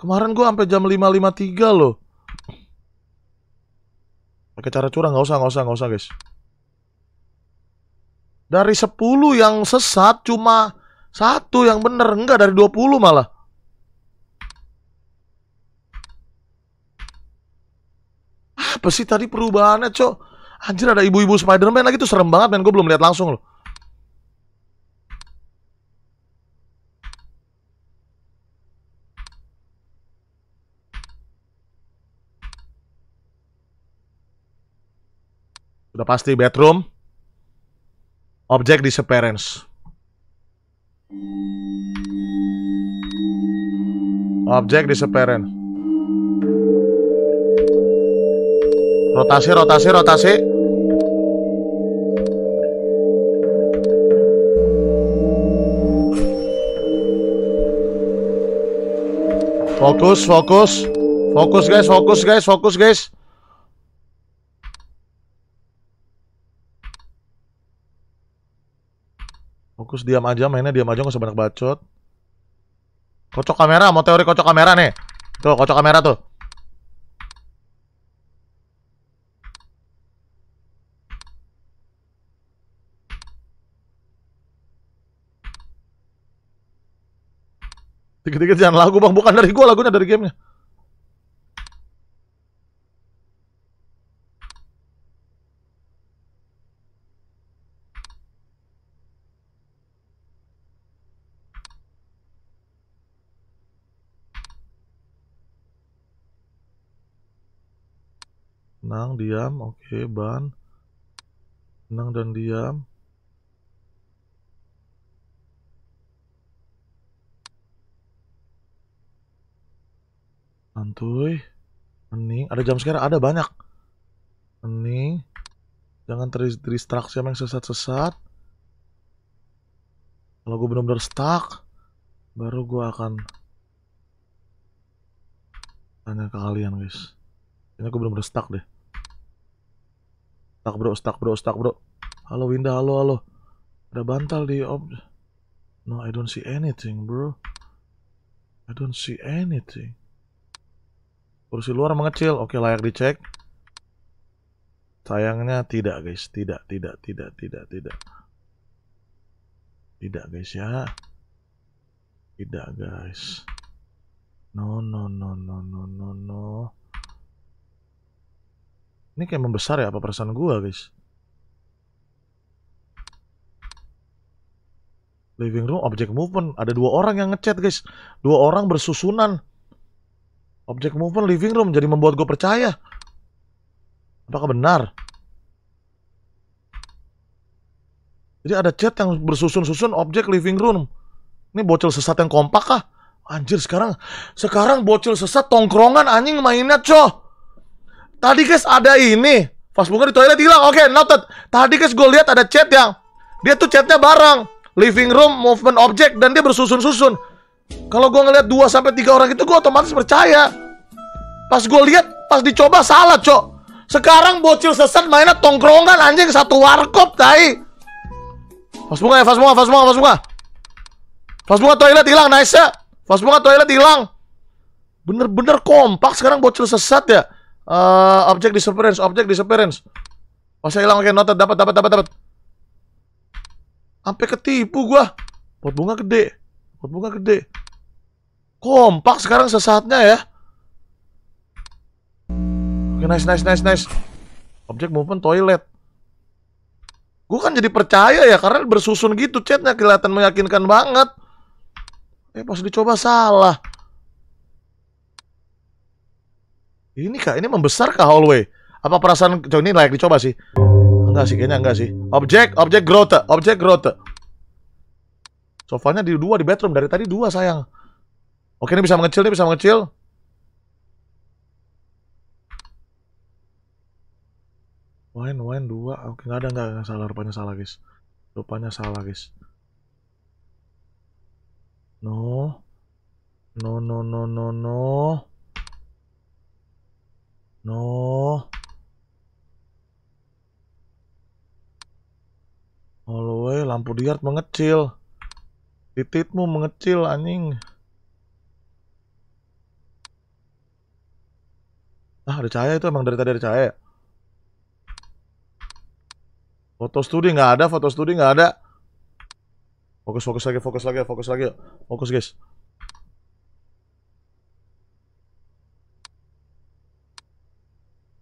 Kemarin gue sampai jam 5.53 loh. Pakai cara curang nggak usah, nggak usah, nggak usah, guys. Dari 10 yang sesat cuma satu yang bener, enggak dari 20 malah. Apa sih tadi perubahannya, Cok? Anjir ada ibu-ibu spiderman lagi tuh serem banget men, gue belum lihat langsung loh. Udah pasti bedroom. Objek disappearance. Objek disappearance. Rotasi, rotasi, rotasi. Fokus, fokus. Fokus guys, fokus guys, fokus guys. fokus diam aja mainnya diam aja nggak usah banyak bacot kocok kamera mau teori kocok kamera nih tuh kocok kamera tuh Dikit-dikit jangan lagu bang, bukan dari gua lagunya dari gamenya. tenang diam oke okay, ban tenang dan diam santuy hening ada jam sekarang ada banyak hening jangan terdistraksi sama yang sesat-sesat kalau gue benar-benar stuck baru gue akan tanya ke kalian guys ini gue belum stuck deh Stuck bro, stuck bro, stuck bro. Halo Winda, halo, halo. Ada bantal di om. No, I don't see anything, bro. I don't see anything. Kursi luar mengecil. Oke, layak dicek. Sayangnya tidak, guys. Tidak, tidak, tidak, tidak, tidak. Tidak, guys ya. Tidak, guys. No, no, no, no, no, no, no. Ini kayak membesar ya apa perasaan gua, guys? Living room object movement. Ada dua orang yang ngechat, guys. Dua orang bersusunan. Object movement living room jadi membuat gue percaya. Apakah benar? Jadi ada chat yang bersusun-susun objek living room. Ini bocil sesat yang kompak kah? Anjir sekarang sekarang bocil sesat tongkrongan anjing mainnya, coh. Tadi guys ada ini. pas buka di toilet hilang. Oke, okay, noted. Tadi guys gue lihat ada chat yang dia tuh chatnya bareng. Living room, movement object dan dia bersusun-susun. Kalau gue ngeliat 2 sampai tiga orang itu gue otomatis percaya. Pas gue lihat, pas dicoba salah, Cok. Sekarang bocil sesat mainnya tongkrongan anjing satu warkop, tai. Pas buka ya, pas buka pas buka pas buka pas buka toilet hilang, nice ya. pas buka toilet hilang. Bener-bener kompak sekarang bocil sesat ya. Uh, eh, object disappearance, object disappearance. saya hilang pakai noted dapat dapat dapat dapat. Sampai ketipu gua. Pot bunga gede. Pot bunga gede. Kompak sekarang sesaatnya ya. Oke, nice nice nice nice. Objek movement toilet. Gue kan jadi percaya ya karena bersusun gitu chatnya kelihatan meyakinkan banget. Eh pas dicoba salah. Ini kak, ini membesar kah hallway? Apa perasaan cowok ini layak dicoba sih? Enggak sih, kayaknya enggak sih. Objek, objek grote, objek grote. Sofanya di dua di bedroom dari tadi dua sayang. Oke, ini bisa mengecil, ini bisa mengecil. Wine, wine dua. Oke, nggak ada nggak, nggak salah, rupanya salah guys. Rupanya salah guys. No. No no no no no. No. Holloway, lampu liar mengecil. Titikmu mengecil, anjing. Ah, ada cahaya itu emang dari tadi ada cahaya. Foto studi nggak ada, foto studi nggak ada. Fokus, fokus lagi, fokus lagi, fokus lagi. Fokus, guys.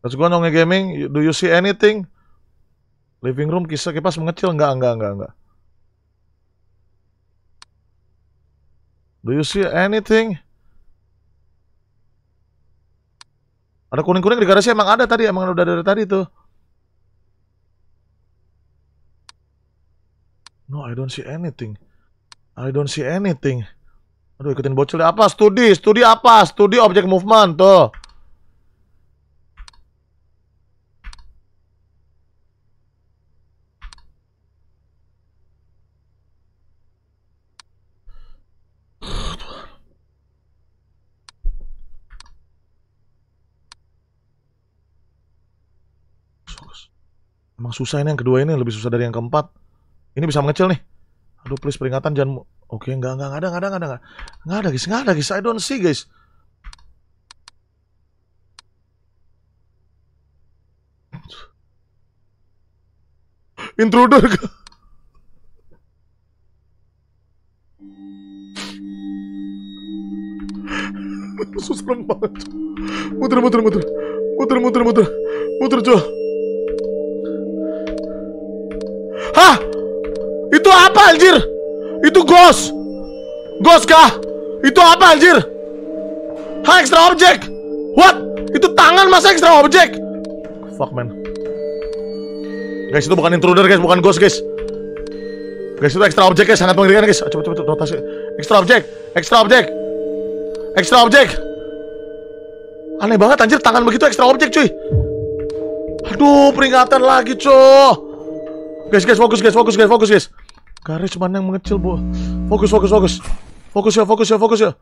Pas gue on gaming. Do you see anything? Living room kisah kipas mengecil enggak enggak enggak enggak. Do you see anything? Ada kuning-kuning di garasi emang ada tadi, emang udah dari tadi tuh. No, I don't see anything. I don't see anything. Aduh, ikutin bocil apa? Studi, studi apa? Studi objek movement tuh. emang susah ini yang kedua ini lebih susah dari yang keempat ini bisa mengecil nih aduh please peringatan jangan oke okay, enggak enggak ada enggak ada enggak ada enggak ada guys enggak ada guys I don't see guys intruder susah banget muter muter muter muter muter muter muter Jo Hah? Itu apa anjir? Itu ghost. Ghost kah? Itu apa anjir? Hah, extra object. What? Itu tangan masa extra object? Fuck man. Guys, itu bukan intruder guys, bukan ghost guys. Guys, itu extra object guys, sangat mengerikan guys. Coba coba coba rotasi. Extra object, extra object. Extra object. Aneh banget anjir tangan begitu extra object cuy. Aduh, peringatan lagi, cuy. Guys, guys, fokus, guys, fokus, guys, fokus, guys. Garis mana yang mengecil, Bu? Fokus, fokus, fokus. Fokus ya, fokus ya, fokus ya.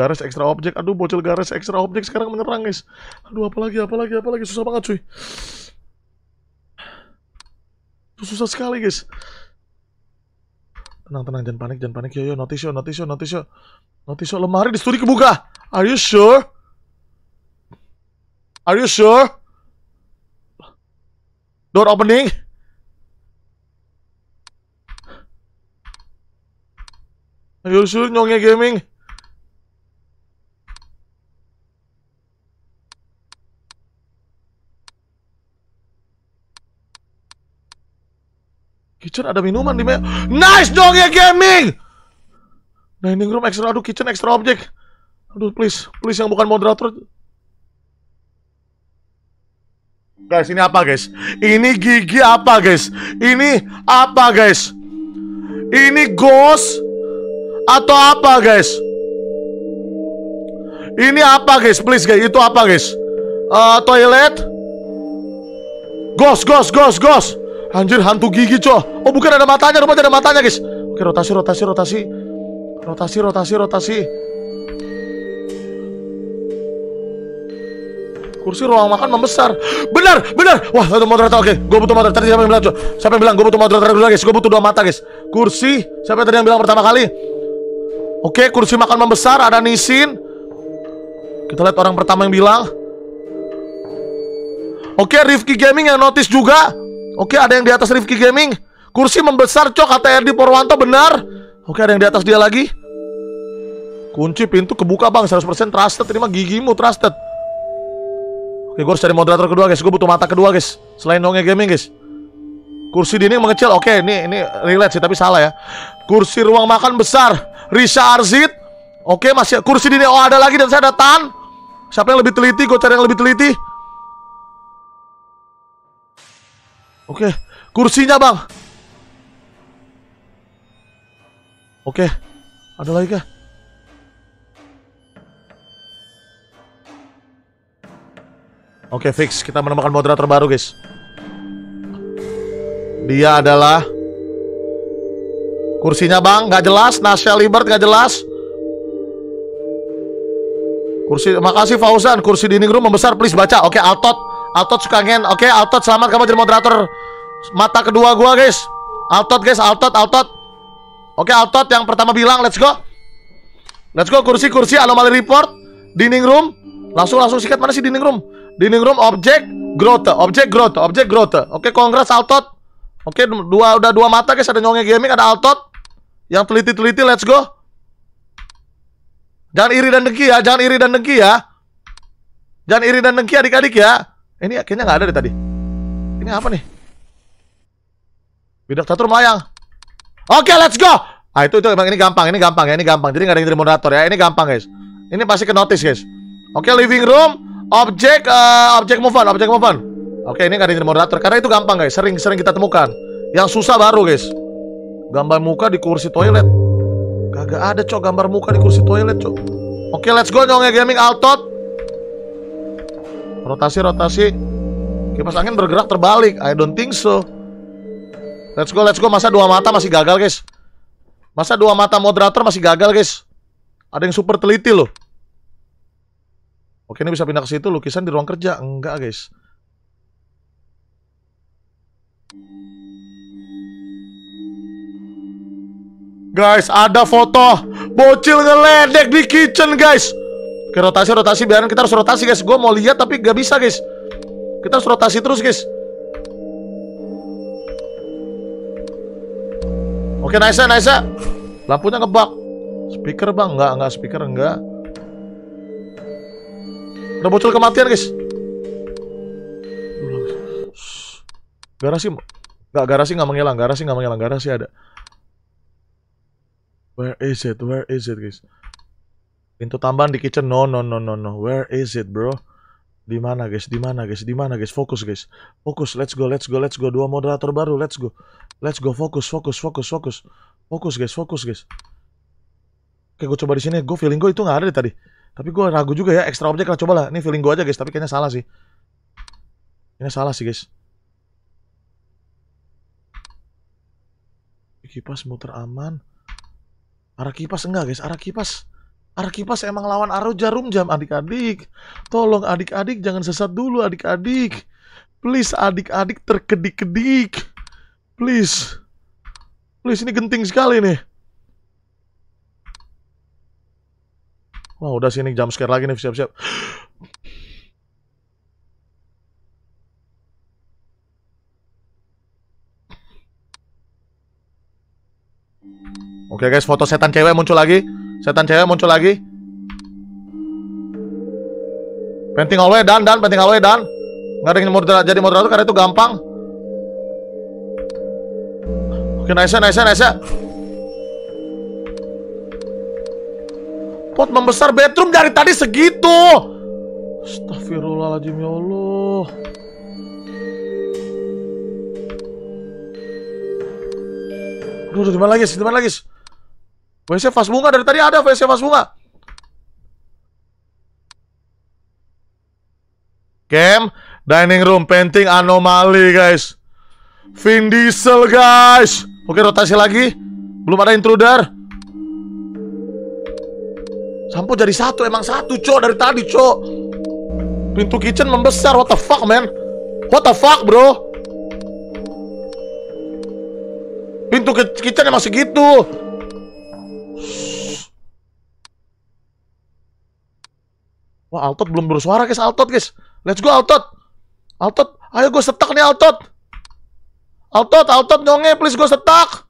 Garis ekstra objek. Aduh, bocil garis ekstra objek sekarang menyerang, guys. Aduh, apalagi, apalagi, apalagi. Susah banget, cuy. Susah sekali, guys. Tenang, tenang, jangan panik, jangan panik. Yo, yo, notice yo, notice yo, notice yo. Notice yo, lemari di studi kebuka. Are you sure? Are you sure? Door opening. Ayo sur Nyonge Gaming. Kitchen ada minuman di meja. Nice dong ya Gaming. Dining nah, room extra aduh kitchen extra objek. Aduh please, please yang bukan moderator. Guys, ini apa guys? Ini gigi apa guys? Ini apa guys? Ini ghost atau apa guys? Ini apa guys? Please guys, itu apa guys? Uh, toilet? Ghost, ghost, ghost, ghost. Anjir hantu gigi cok. Oh bukan ada matanya, rumahnya ada matanya guys. Oke rotasi, rotasi, rotasi, rotasi, rotasi, rotasi. kursi ruang makan membesar benar benar wah satu motor oke gue butuh moderator tadi siapa yang bilang siapa yang bilang gue butuh moderator dulu guys gue butuh dua mata guys kursi siapa yang tadi yang bilang pertama kali Oke, kursi makan membesar, ada Nisin. Kita lihat orang pertama yang bilang. Oke, Rifki Gaming yang notice juga. Oke, ada yang di atas Rifki Gaming. Kursi membesar, cok, kata Erdi Purwanto, benar. Oke, ada yang di atas dia lagi. Kunci pintu kebuka, bang. 100% trusted, terima gigimu trusted. Oke, gue harus cari moderator kedua, guys. Gue butuh mata kedua, guys. Selain dongnya gaming, guys. Kursi dinding mengecil. Oke, ini ini relate sih, tapi salah ya. Kursi ruang makan besar. Risha Arzit Oke masih kursi dini Oh ada lagi dan saya ada Tan Siapa yang lebih teliti Gue cari yang lebih teliti Oke Kursinya bang Oke Ada lagi kah Oke fix Kita menemukan moderator baru guys Dia adalah Kursinya bang gak jelas Nasya Libert gak jelas Kursi Makasih Fauzan Kursi dining room membesar Please baca Oke okay, Altot Altot suka ngen Oke okay, Altot selamat kamu jadi moderator Mata kedua gua guys Altot guys Altot Altot Oke okay, Altot yang pertama bilang Let's go Let's go kursi-kursi Anomaly report Dining room Langsung langsung sikat mana sih dining room Dining room objek Grote Objek Grote Objek Grote Oke kongres Altot Oke, dua udah dua mata guys ada nyonge gaming ada altot. Yang teliti-teliti let's go. Jangan iri dan dengki ya, jangan iri dan dengki ya. Jangan iri dan dengki adik-adik ya. Ini kayaknya nggak ada deh tadi. Ini apa nih? Bidak catur melayang. Oke, okay, let's go. Ah itu itu emang ini gampang, ini gampang ya, ini gampang. Jadi nggak ada yang jadi moderator ya. Ini gampang guys. Ini pasti ke notice guys. Oke, okay, living room, objek, uh, objek move on, objek move on. Oke, okay, ini nggak ada yang jadi moderator karena itu gampang guys. Sering-sering kita temukan. Yang susah baru guys gambar muka di kursi toilet Kagak ada cok gambar muka di kursi toilet cok Oke let's go nyonge ya, gaming altot Rotasi rotasi Kipas angin bergerak terbalik I don't think so Let's go let's go Masa dua mata masih gagal guys Masa dua mata moderator masih gagal guys Ada yang super teliti loh Oke ini bisa pindah ke situ Lukisan di ruang kerja Enggak guys Guys, ada foto bocil ngeledek di kitchen, guys. Oke, rotasi, rotasi, biarin kita harus rotasi, guys. Gue mau lihat tapi gak bisa, guys. Kita harus rotasi terus, guys. Oke, nice, nice. Lampunya ngebak. Speaker, Bang. Enggak, enggak speaker, enggak. Ada bocil kematian, guys. Garasi enggak garasi nggak menghilang, garasi nggak menghilang, garasi ada. Where is it? Where is it, guys? Pintu tambahan di kitchen. No, no, no, no, no. Where is it, bro? Di mana, guys? Di mana, guys? Di mana, guys? Fokus, guys. Fokus. Let's go, let's go, let's go. Dua moderator baru. Let's go. Let's go. Fokus, fokus, fokus, fokus. Fokus, guys. Fokus, guys. Oke, gue coba di sini. Gue feeling gue itu nggak ada deh tadi. Tapi gue ragu juga ya. Extra objek lah. Coba lah. Ini feeling gue aja, guys. Tapi kayaknya salah sih. Ini salah sih, guys. Kipas muter aman. Arah kipas enggak guys, arah kipas. Arah kipas emang lawan arah jarum jam adik-adik. Tolong adik-adik jangan sesat dulu adik-adik. Please adik-adik terkedik-kedik. Please. Please ini genting sekali nih. Wah udah sini jam scare lagi nih siap-siap. Oke guys, foto setan cewek muncul lagi. Setan cewek muncul lagi. Penting hallway dan dan penting hallway dan. Gak ingin yang jadi moderator karena itu gampang. Oke, nice, nice, nice. Pot membesar bedroom dari tadi segitu. Astagfirullahaladzim ya Allah. Duh, di mana lagi? Di mana lagi? VC Fas Bunga dari tadi ada VC Fas Bunga. Game dining room painting anomali guys. Vin Diesel guys. Oke rotasi lagi. Belum ada intruder. Sampo jadi satu emang satu cok dari tadi cok. Pintu kitchen membesar what the fuck man. What the fuck bro. Pintu kitchen emang segitu. Wah Altot belum bersuara guys Altot guys Let's go Altot Altot Ayo gue setak nih Altot Altot Altot nyonge please gue setak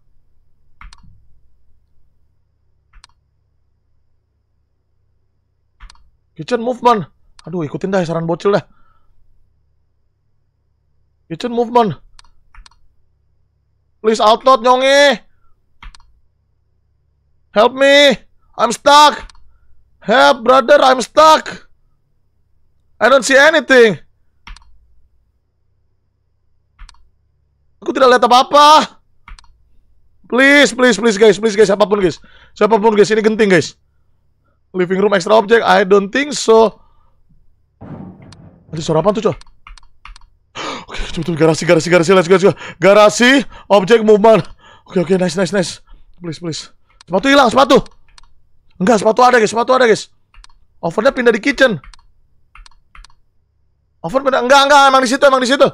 Kitchen movement Aduh ikutin dah saran bocil dah Kitchen movement Please Altot nyonge Help me! I'm stuck! Help, brother! I'm stuck! I don't see anything! Aku tidak lihat apa-apa! Please, please, please guys, please guys, apapun guys Siapapun guys, ini genting guys Living room extra object, I don't think so Ada suara apa tuh cok? Oke, okay, cepet garasi, garasi, garasi, let's go, let's go Garasi, object movement Oke, okay, oke, okay, nice, nice, nice Please, please Sepatu hilang, sepatu. Enggak, sepatu ada, guys. Sepatu ada, guys. Ovennya pindah di kitchen. Oven pindah. Enggak, enggak. Emang di situ, emang di situ.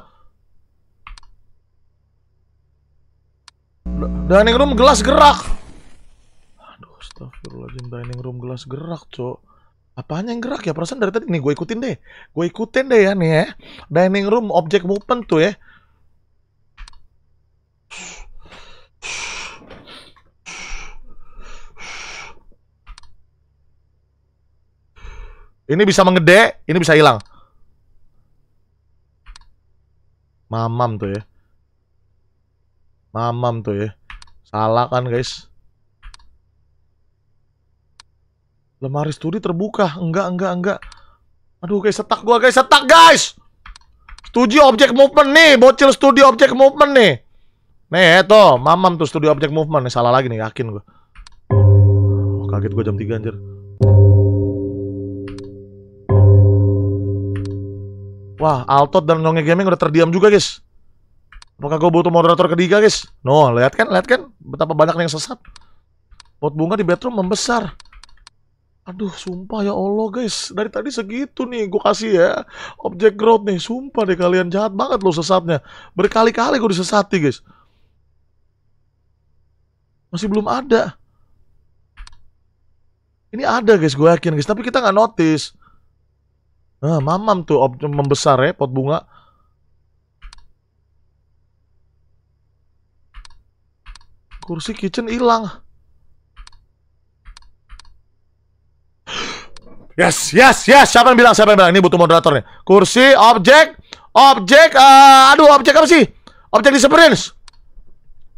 Dining room gelas gerak. Aduh, astagfirullahaladzim. Dining room gelas gerak, cok. Apanya yang gerak ya? Perasaan dari tadi. Nih, gue ikutin deh. Gue ikutin deh ya, nih ya. Dining room objek movement tuh ya. Ini bisa mengede, ini bisa hilang. Mamam tuh ya. Mamam tuh ya. Salah kan guys. Lemari studi terbuka. Enggak, enggak, enggak. Aduh guys, setak gua guys, setak guys. Studi object movement nih, bocil studi object movement nih. Nih, eh, tuh, mamam tuh studi object movement nih. Salah lagi nih, yakin gua. Oh, kaget gua jam 3 anjir. Wah, Altot dan Nonge Gaming udah terdiam juga, guys. Maka gue butuh moderator ketiga, guys. No, lihat kan, lihat kan betapa banyak yang sesat. Pot bunga di bedroom membesar. Aduh, sumpah ya Allah, guys. Dari tadi segitu nih, gue kasih ya. Objek growth nih, sumpah deh kalian jahat banget loh sesatnya. Berkali-kali gue disesati, guys. Masih belum ada. Ini ada, guys, gue yakin, guys. Tapi kita nggak notice. Nah, mamam tuh membesar ya pot bunga. Kursi kitchen hilang. Yes, yes, yes. Siapa yang bilang? Siapa yang bilang? Ini butuh moderator nih. Kursi, objek, objek. Uh, aduh, objek apa sih? Objek disappearance.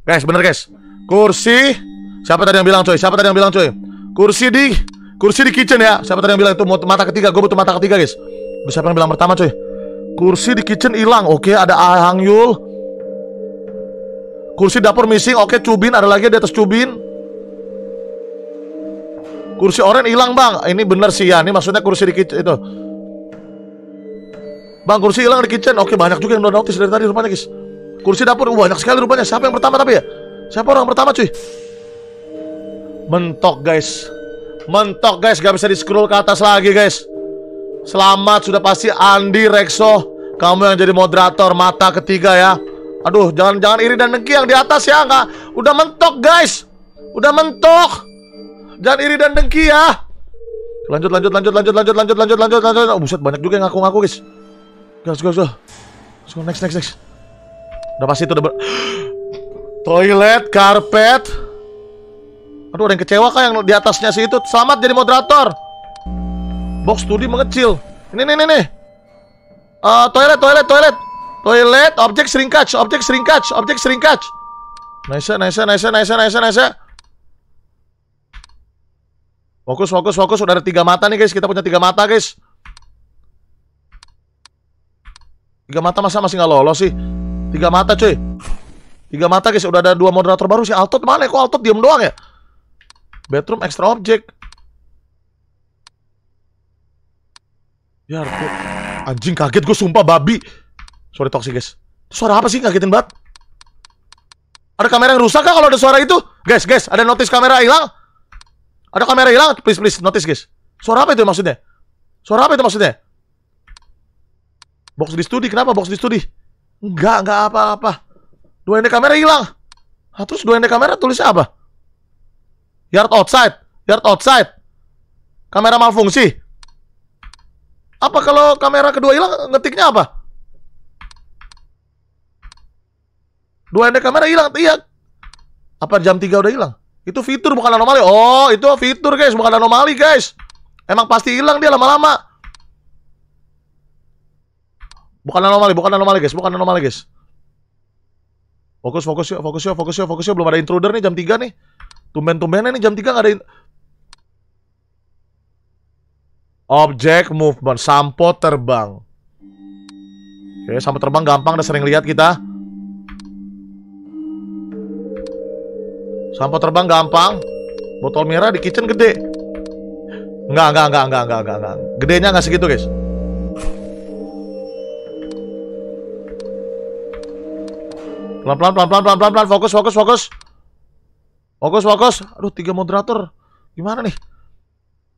Guys, bener guys. Kursi. Siapa tadi yang bilang coy? Siapa tadi yang bilang coy? Kursi di kursi di kitchen ya. Siapa tadi yang bilang itu mata ketiga? Gue butuh mata ketiga guys. Siapa yang bilang pertama cuy? Kursi di kitchen hilang. Oke, ada Ahang Yul. Kursi dapur missing. Oke, Cubin ada lagi di atas Cubin. Kursi orange hilang, Bang. Ini bener sih ya. Ini maksudnya kursi di kitchen itu. Bang, kursi hilang di kitchen. Oke, banyak juga yang udah notice dari tadi rupanya, guys. Kursi dapur uh, banyak sekali rupanya. Siapa yang pertama tapi ya? Siapa orang pertama, cuy? Mentok, guys. Mentok, guys. Gak bisa di-scroll ke atas lagi, guys. Selamat sudah pasti Andi Rexo Kamu yang jadi moderator mata ketiga ya Aduh jangan jangan iri dan dengki yang di atas ya enggak. Udah mentok guys Udah mentok Jangan iri dan dengki ya Lanjut lanjut lanjut lanjut lanjut lanjut lanjut lanjut lanjut Oh buset banyak juga yang ngaku-ngaku guys Gas gas gas next next next Udah pasti itu udah ber Toilet, karpet Aduh ada yang kecewa kah yang di atasnya sih itu Selamat jadi moderator Box studi mengecil. Ini nih nih nih. Uh, toilet, toilet, toilet. Toilet, objek shrinkage, objek shrinkage, objek shrinkage. Nice, nice, nice, nice, nice, nice. Fokus, fokus, fokus. Sudah ada tiga mata nih guys. Kita punya tiga mata guys. Tiga mata masa masih nggak lolos sih? Tiga mata cuy. Tiga mata guys. Udah ada dua moderator baru sih. Altot mana? Ya? Kok Altot diem doang ya? Bedroom extra object. Ya aku, Anjing kaget gue sumpah babi. Sorry toksik guys. Suara apa sih kagetin banget? Ada kamera yang rusak kah kalau ada suara itu? Guys, guys, ada notis kamera hilang? Ada kamera hilang? Please, please, notis guys. Suara apa itu maksudnya? Suara apa itu maksudnya? Box di studi, kenapa box di studi? Enggak, enggak apa-apa. Dua ini kamera hilang. Ah, terus dua ini kamera tulisnya apa? Yard outside, yard outside. Kamera malfungsi. Apa kalau kamera kedua hilang ngetiknya apa? Dua ND kamera hilang, iya. Apa jam 3 udah hilang? Itu fitur bukan anomali. Oh, itu fitur guys, bukan anomali guys. Emang pasti hilang dia lama-lama. Bukan anomali, bukan anomali guys, bukan anomali guys. Fokus, fokus yuk, fokus yuk, fokus yuk, fokus yuk. Belum ada intruder nih jam 3 nih. Tumben-tumbennya nih jam 3 gak ada Objek movement, sampo terbang. Oke, sampo terbang gampang, udah sering lihat kita. Sampo terbang gampang. Botol merah di kitchen gede. Enggak, enggak, enggak, enggak, enggak, enggak, enggak. Gedenya enggak segitu, guys. Pelan Pelan-pelan, pelan-pelan, pelan-pelan, fokus, fokus, fokus. Fokus, fokus. Aduh, tiga moderator. Gimana nih?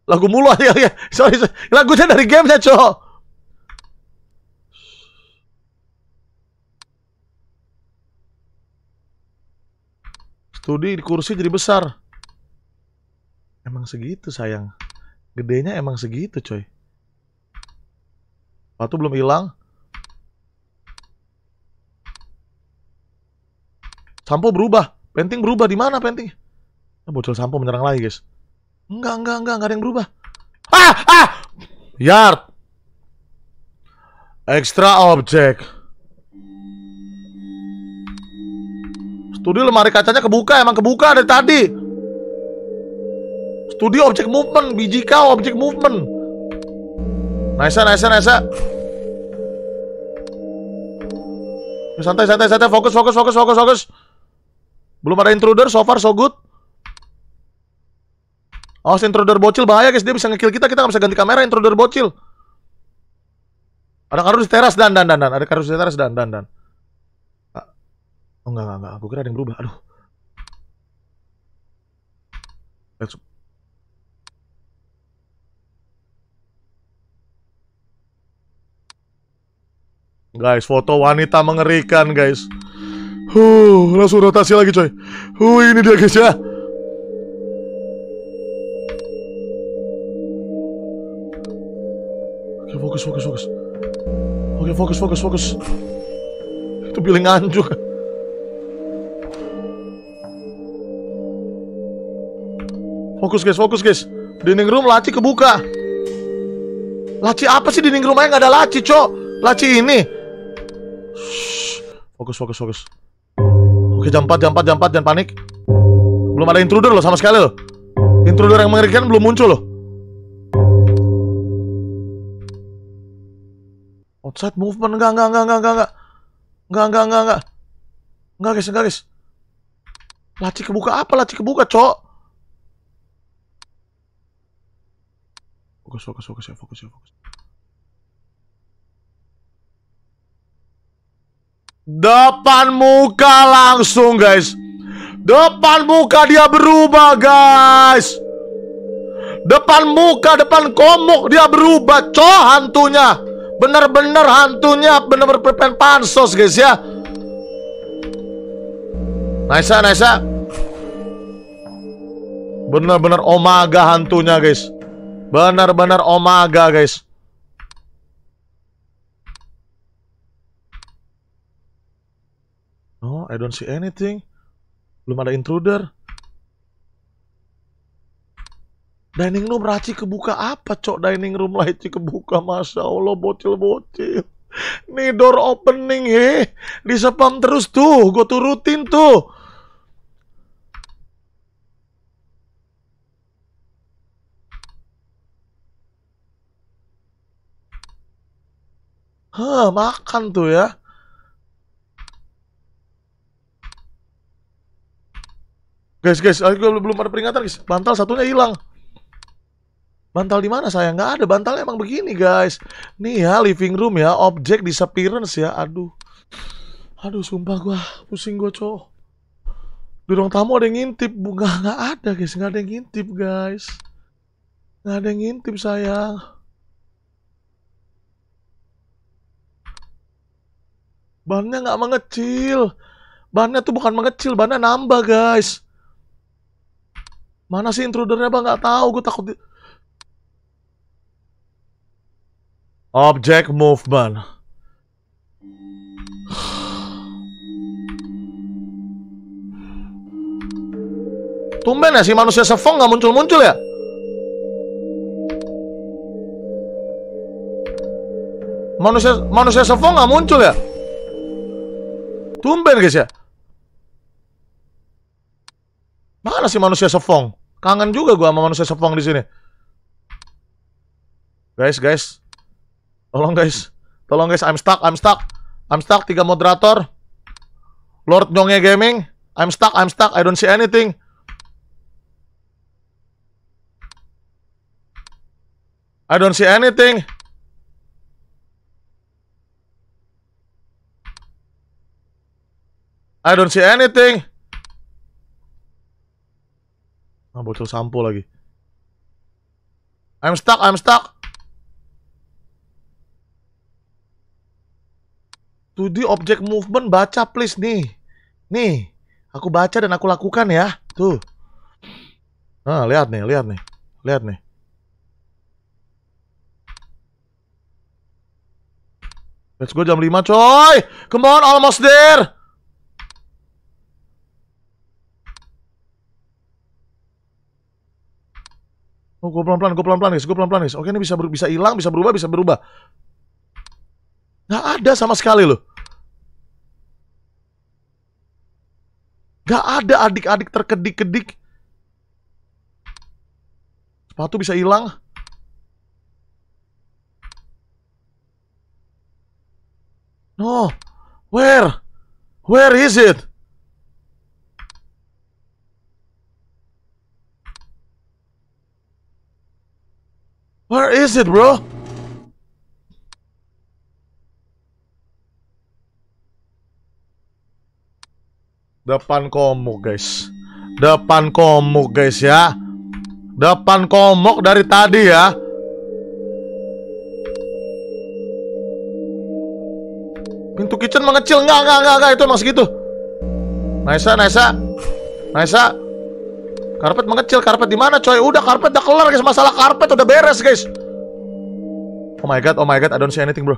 Lagu mulu aja ya, ya. Sorry, sorry. Lagunya dari gamenya, Cok. Studi di kursi jadi besar. Emang segitu, sayang. Gedenya emang segitu, coy. Batu belum hilang. Sampo berubah. Penting berubah di mana penting? bocor bocil sampo menyerang lagi, guys. Enggak, enggak, enggak, enggak ada yang berubah. Ah, ah. Yard. Extra objek Studio lemari kacanya kebuka, emang kebuka dari tadi. Studio objek movement, biji kau objek movement. Nice, nice, nice. Santai, santai, santai. Fokus, fokus, fokus, fokus, fokus. Belum ada intruder, so far so good. Oh, oh, intruder bocil bahaya guys, dia bisa ngekill kita, kita gak bisa ganti kamera intruder bocil. Ada karus di teras dan dan dan dan, ada karus di teras dan dan dan. Ah. Oh enggak enggak enggak, aku kira ada yang berubah. Aduh. Let's... Guys, foto wanita mengerikan guys. Huh, langsung rotasi lagi coy. Huh, ini dia guys ya. Oke, fokus, fokus, fokus. Oke, fokus, fokus, fokus. Itu bilang juga. Fokus, guys, fokus, guys. Dining room laci kebuka. Laci apa sih dinding rumahnya nggak ada laci, Cok? Laci ini. Fokus, fokus, fokus. Oke, jam 4, jam 4, jam 4, jangan panik. Belum ada intruder loh sama sekali loh. Intruder yang mengerikan belum muncul loh. Outside movement enggak enggak enggak enggak enggak enggak. Enggak enggak enggak enggak. Enggak guys, enggak guys. Laci kebuka apa? Laci kebuka, Cok. Fokus, fokus, fokus ya, fokus ya, fokus. Depan muka langsung, guys. Depan muka dia berubah, guys. Depan muka, depan komuk dia berubah, Cok hantunya. Bener-bener hantunya bener-bener pansos guys ya. Naisa, Naisa. Bener-bener omaga hantunya guys. Bener-bener omaga guys. No, oh, I don't see anything. Belum ada intruder. Dining room Raci kebuka apa cok dining room Raci kebuka Masya Allah bocil-bocil Nih door opening he disepam terus tuh Gue turutin tuh Hah, makan tuh ya. Guys, guys, aku belum ada peringatan, guys. Bantal satunya hilang. Bantal di mana saya? Nggak ada. Bantal emang begini guys. Nih ya living room ya. Objek disappearance ya. Aduh. Aduh sumpah gua pusing gua cowok. Di ruang tamu ada yang ngintip. Bunga nggak ada guys. Nggak ada yang ngintip guys. Nggak ada yang ngintip sayang. Bannya nggak mengecil. Bannya tuh bukan mengecil. Bannya nambah guys. Mana sih intrudernya bang? Nggak tahu. Gue takut. Di Object movement. Tumben ya si manusia sefong nggak muncul-muncul ya? Manusia manusia sefong nggak muncul ya? Tumben guys ya. Mana si manusia sefong? Kangen juga gua sama manusia sefong di sini. Guys, guys, Tolong guys. Tolong guys, I'm stuck, I'm stuck. I'm stuck tiga moderator. Lord Nyonge Gaming, I'm stuck, I'm stuck. I don't see anything. I don't see anything. I don't see anything. Ah, bocil sampo lagi. I'm stuck, I'm stuck. 2D object movement baca please nih. Nih, aku baca dan aku lakukan ya. Tuh. Nah, lihat nih, lihat nih. Lihat nih. Let's go jam 5 coy Come on almost there Oh gue pelan-pelan Gue pelan-pelan guys Gue pelan-pelan guys Oke ini bisa bisa hilang Bisa berubah Bisa berubah gak ada sama sekali loh. gak ada adik-adik terkedik-kedik. Sepatu bisa hilang. No. Where? Where is it? Where is it, bro? Depan komuk guys Depan komuk guys ya Depan komuk dari tadi ya Pintu kitchen mengecil nggak nggak nggak nggak Itu emang segitu Naisa, Naisa Naisa Karpet mengecil Karpet di mana coy Udah karpet udah kelar guys Masalah karpet udah beres guys Oh my god, oh my god I don't see anything bro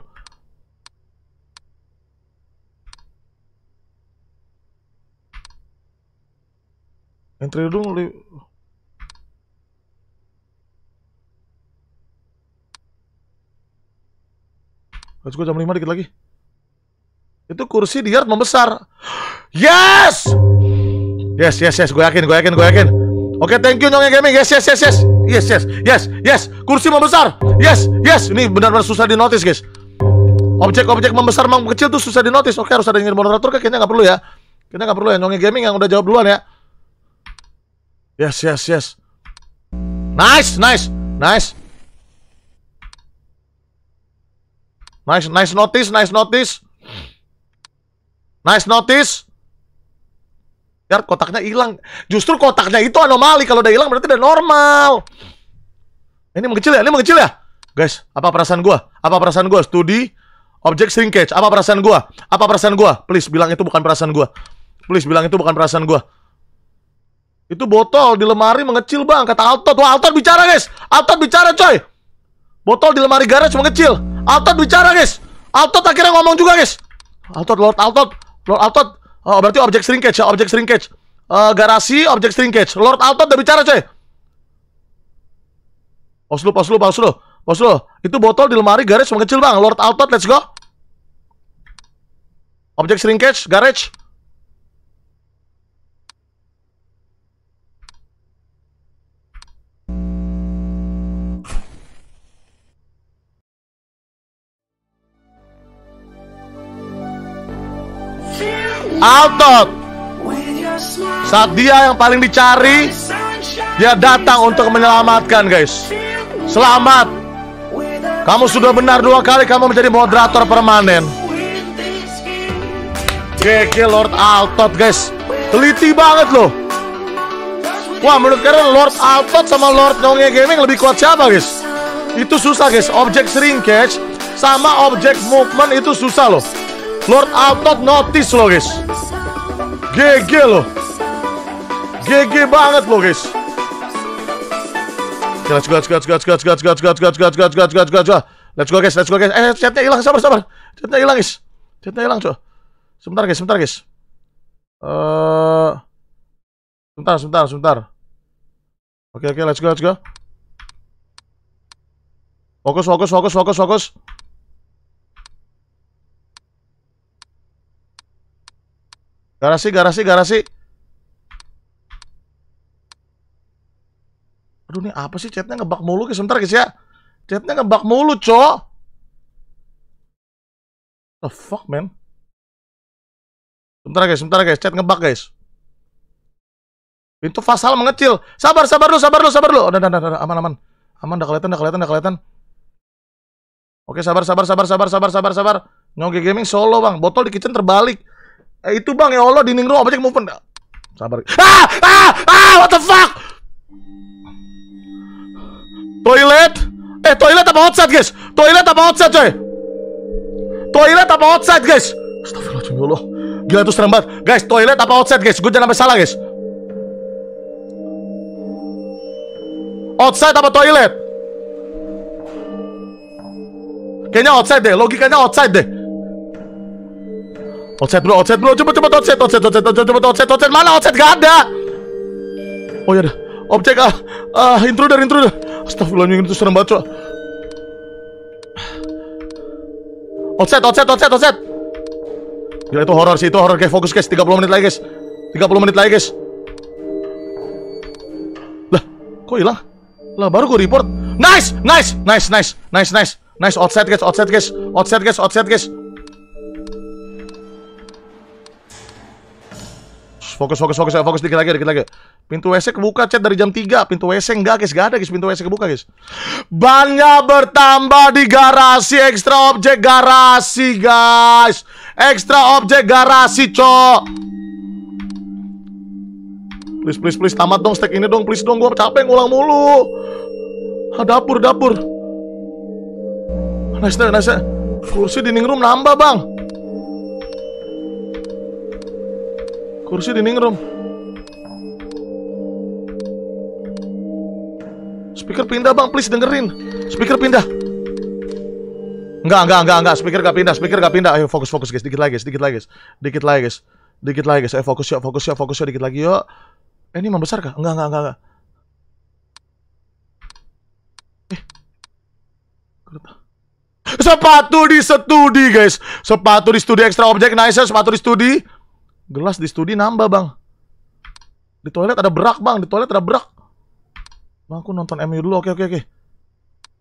Entry li... Let's go jam 5 dikit lagi. Itu kursi di yard membesar. Yes! Yes, yes, yes. Gue yakin, gue yakin, gue yakin. Oke, okay, thank you Nyongnya Gaming. Yes, yes, yes, yes. Yes, yes, yes, yes. Kursi membesar. Yes, yes. Ini benar-benar susah di notice, guys. Objek-objek membesar, memang kecil tuh susah di notice. Oke, okay, harus ada yang moderator kayaknya gak perlu ya. Kayaknya gak perlu ya. Nyongnya Gaming yang udah jawab duluan ya. Yes, yes, yes. Nice, nice, nice. Nice, nice notice, nice notice. Nice notice. Biar kotaknya hilang. Justru kotaknya itu anomali. Kalau udah hilang berarti udah normal. Ini mengecil ya? Ini mengecil ya? Guys, apa perasaan gua? Apa perasaan gua? Studi objek shrinkage. Apa perasaan gua? Apa perasaan gua? Please bilang itu bukan perasaan gua. Please bilang itu bukan perasaan gua. Itu botol di lemari mengecil bang Kata Alton Wah Alton bicara guys Alton bicara coy Botol di lemari garis mengecil Alton bicara guys Alton akhirnya ngomong juga guys Alton Lord Alton Lord Alton oh, Berarti objek shrinkage ya Objek shrinkage uh, Garasi objek shrinkage Lord Alton udah bicara coy Oslo Oslo Oslo Oslo Itu botol di lemari garage mengecil bang Lord Altot, let's go Objek shrinkage garage Altot saat dia yang paling dicari dia datang untuk menyelamatkan guys selamat kamu sudah benar dua kali kamu menjadi moderator permanen GG Lord Altot guys teliti banget loh Wah menurut kalian Lord Altot sama Lord Nonge Gaming lebih kuat siapa guys? Itu susah guys, objek sering catch sama objek movement itu susah loh Lord Altot notice lo guys GG lo, GG banget lo guys let's go, let's go, let's go, let's go, let's go, let's go, let's go, let's go, let's go, let's go, let's go, let's go. Let's go guys, let's go guys. Eh, chatnya hilang, sabar, sabar. Chatnya hilang guys. Chatnya hilang cok. Sebentar guys, sebentar guys. Eh, sebentar, sebentar, sebentar. Oke, oke, let's go, let's go. Fokus, fokus, fokus, fokus, fokus. Garasi, garasi, garasi. Aduh, ini apa sih chatnya ngebak mulu? Guys. Sebentar, guys ya. Chatnya ngebak mulu, co. The fuck, man. Sebentar, guys. Sebentar, guys. Chat ngebak, guys. Pintu fasal mengecil. Sabar, sabar dulu, sabar dulu, sabar dulu. Oh, udah, udah, udah, aman, aman. Aman, udah kelihatan, udah kelihatan, udah kelihatan. Oke, sabar, sabar, sabar, sabar, sabar, sabar, sabar. Nyoge Gaming solo, Bang. Botol di kitchen terbalik. Eh, itu bang ya Allah dinding ruang banyak movement. Sabar. Ah! Ah! Ah! What the fuck? Toilet? Eh, toilet apa outside, guys? Toilet apa outside, coy? Toilet apa outside, guys? Astagfirullahaladzim, ya Gila itu serem banget. Guys, toilet apa outside, guys? Gue jangan sampai salah, guys. Outside apa toilet? Kayaknya outside deh, logikanya outside deh. Outset bro, outset bro, cepet cepet outset, outset, outset, outset, cepet outset, outset, mana outset gak ada. Oh ya deh, objek ah, ah intruder, intruder. Astagfirullahaladzim itu serem banget. Outset, outset, outset, outset. Gila itu horor sih, itu horor kayak fokus guys, 30 menit lagi guys. 30 menit lagi guys. Lah, kok hilang? Lah baru gue report. Nice, nice, nice, nice, nice, nice, nice, outset guys, outset guys, outset guys, outset guys. Outset, guys. fokus, fokus, fokus, fokus dikit lagi, dikit lagi. Pintu WC kebuka chat dari jam 3. Pintu WC enggak, guys. Enggak ada, guys. Pintu WC kebuka, guys. Bannya bertambah di garasi ekstra objek garasi, guys. Ekstra objek garasi, cok. Please, please, please tamat dong stack ini dong, please dong. Gua capek ngulang mulu. ha, ah, dapur, dapur. Nice, nice. Kursi dining room nambah, Bang. Kursi dinding room. Speaker pindah bang, please dengerin. Speaker pindah. Enggak, enggak, enggak, enggak. Speaker gak pindah, speaker gak pindah. Ayo fokus, fokus guys, dikit lagi, guys, dikit lagi, guys, dikit lagi, guys, dikit lagi, guys. Ayo fokus yuk, fokus yuk, fokus yuk, dikit lagi yuk. Eh, ini membesar kah? Enggak, enggak, enggak, enggak. Eh, sepatu di studi guys sepatu di studi extra objek nice ya. sepatu di studi Gelas di studi nambah bang. Di toilet ada berak bang, di toilet ada berak. Bang aku nonton MU dulu, oke oke oke.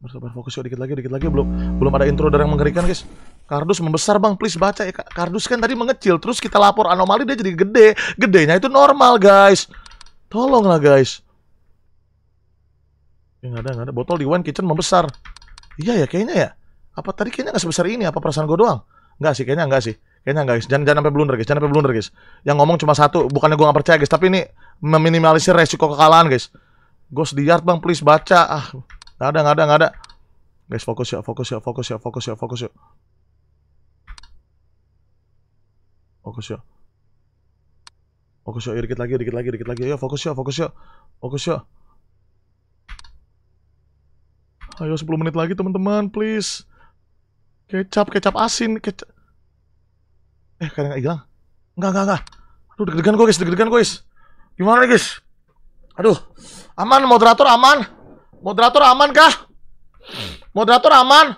Bersabar fokus yuk dikit lagi, dikit lagi belum belum ada intro dari yang mengerikan guys. Kardus membesar bang, please baca ya. Kardus kan tadi mengecil, terus kita lapor anomali dia jadi gede. Gedenya itu normal guys. Tolonglah guys. Ya, gak ada, gak ada. Botol di wine kitchen membesar. Iya ya, kayaknya ya. Apa tadi kayaknya gak sebesar ini? Apa perasaan gue doang? Nggak sih, kayaknya nggak sih. Kayaknya enggak guys, jangan jangan sampai blunder guys, jangan sampai blunder guys. Yang ngomong cuma satu, bukannya gue gak percaya guys, tapi ini meminimalisir resiko kekalahan guys. Ghost di yard bang, please baca. Ah, nggak ada, nggak ada, nggak ada. Guys fokus ya, fokus ya, fokus ya, fokus ya, fokus ya. Fokus ya. Fokus ya, ya dikit lagi, dikit lagi, dikit lagi. Ayo fokus ya, fokus ya, fokus ya. Ayo 10 menit lagi teman-teman, please. Kecap, kecap asin, kecap eh gak hilang enggak enggak enggak aduh deg-degan gue guys deg-degan gue guys gimana nih guys aduh aman moderator aman moderator aman kah moderator aman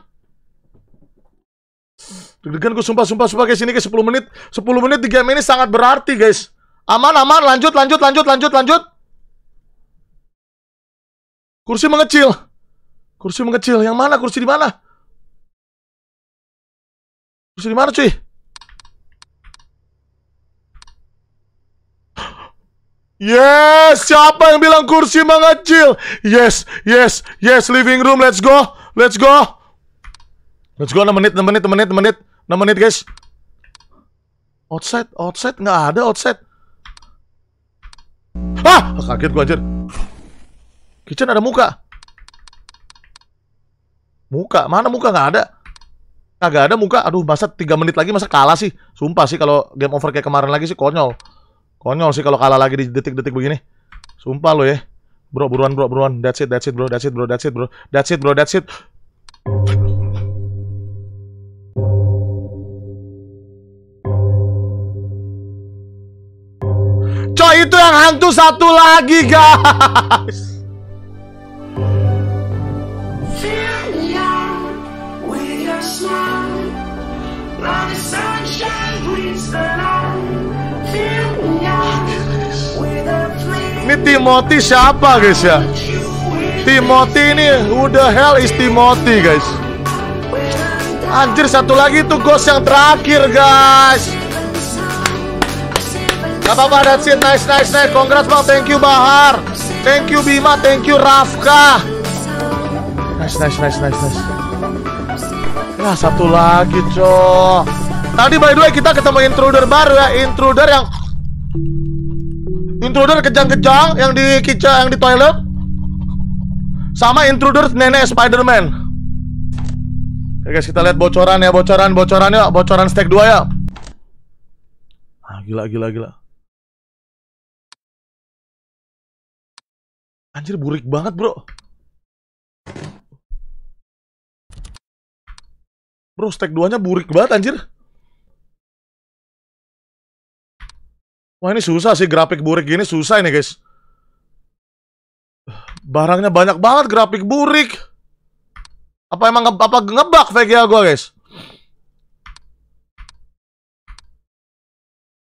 deg-degan gue sumpah sumpah sumpah guys ini guys 10 menit 10 menit di game ini sangat berarti guys aman aman lanjut lanjut lanjut lanjut lanjut kursi mengecil kursi mengecil yang mana kursi di mana kursi di mana cuy Yes, siapa yang bilang kursi mengecil? Yes, yes, yes, living room, let's go, let's go. Let's go, 6 menit, 6 menit, 6 menit, 6 menit, 6 menit guys. Outside, outside, nggak ada outside. Ah, kaget gua anjir. Kitchen ada muka. Muka, mana muka nggak ada? Kagak ada muka. Aduh, masa 3 menit lagi masa kalah sih. Sumpah sih kalau game over kayak kemarin lagi sih konyol. Konyol sih kalau kalah lagi di detik-detik begini. Sumpah lo ya. Bro, buruan bro, buruan. That's it, that's it bro, that's it bro, that's it bro. That's it bro, that's it. Coy itu yang hantu satu lagi guys. Smile, the sunshine the light. Ini Timothy siapa guys ya? Timothy ini who the hell is Timothy guys? Anjir satu lagi tuh ghost yang terakhir guys. Gak apa-apa that's it nice nice nice Congrats bang thank you Bahar Thank you Bima thank you Rafka Nice nice nice nice nice Nah satu lagi cok Tadi by the way kita ketemu intruder baru ya Intruder yang Intruder kejang-kejang yang di kitchen, yang di toilet. Sama intruder nenek Spiderman. man Oke guys, kita lihat bocoran ya, bocoran, bocoran ya, bocoran stack 2 ya. Ah, gila gila gila. Anjir burik banget, Bro. Bro, stack 2-nya burik banget anjir. Wah ini susah sih grafik burik gini susah ini guys Barangnya banyak banget grafik burik Apa emang nge apa ngebug VGA gue guys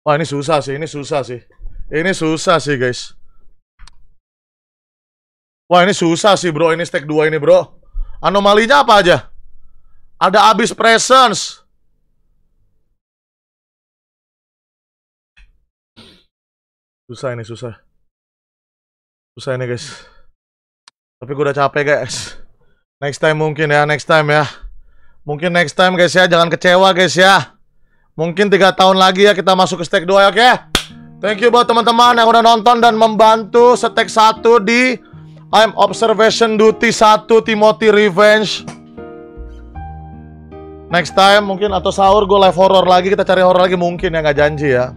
Wah ini susah sih, ini susah sih Ini susah sih guys Wah ini susah sih bro, ini stack 2 ini bro Anomalinya apa aja? Ada abis presence Susah ini, susah. Susah ini, guys. Tapi gue udah capek, guys. Next time mungkin ya, next time ya. Mungkin next time, guys ya. Jangan kecewa, guys ya. Mungkin tiga tahun lagi ya kita masuk ke stack 2 ya, oke? Thank you buat teman-teman yang udah nonton dan membantu stack 1 di I'm Observation Duty 1 Timothy Revenge. Next time mungkin atau sahur gue live horror lagi, kita cari horror lagi mungkin ya nggak janji ya.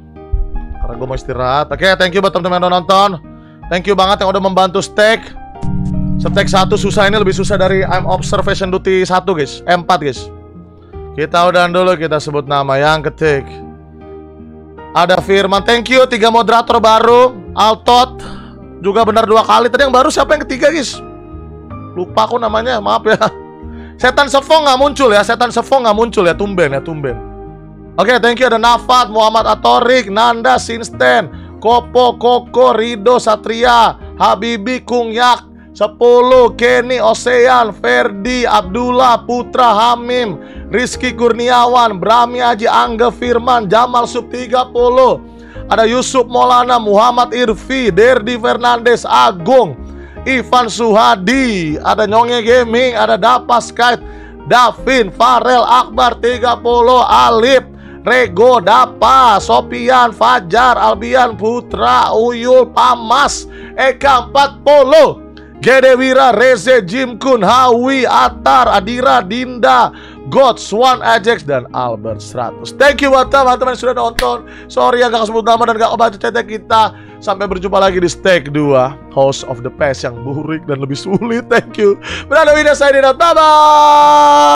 Karena gue mau istirahat Oke, okay, thank you buat teman-teman yang nonton Thank you banget yang udah membantu stake Stake satu susah ini lebih susah dari I'm Observation Duty satu, guys M4 guys Kita udah dulu kita sebut nama yang ketik Ada Firman Thank you, tiga moderator baru Altot Juga benar dua kali Tadi yang baru siapa yang ketiga guys? Lupa aku namanya, maaf ya Setan Sefong nggak muncul ya Setan Sefong nggak muncul ya Tumben ya, tumben Oke, okay, thank you ada Nafat, Muhammad Atorik, Nanda Sinsten, Kopo, Koko, Rido, Satria, Habibi, Kung Yak, 10 Kenny Osean Ferdi Abdullah Putra Hamim Rizky Kurniawan Brami Aji, Angga Firman Jamal Sub 30 ada Yusuf Molana, Muhammad Irfi Derdi Fernandes Agung Ivan Suhadi ada Nyonge Gaming ada Dapa Skype Davin Farel Akbar 30 Alip Rego Dapa, Sopian, Fajar, Albian, Putra, Uyul, Pamas, Eka 40, Gede Wira, Reze, Jim Kun, Hawi, Atar, Adira, Dinda, God, Swan, Ajax, dan Albert 100 Thank you buat teman-teman yang sudah nonton Sorry yang gak sebut nama dan gak obat chatnya kita Sampai berjumpa lagi di stake 2 House of the Past yang burik dan lebih sulit Thank you Berada video saya bye-bye.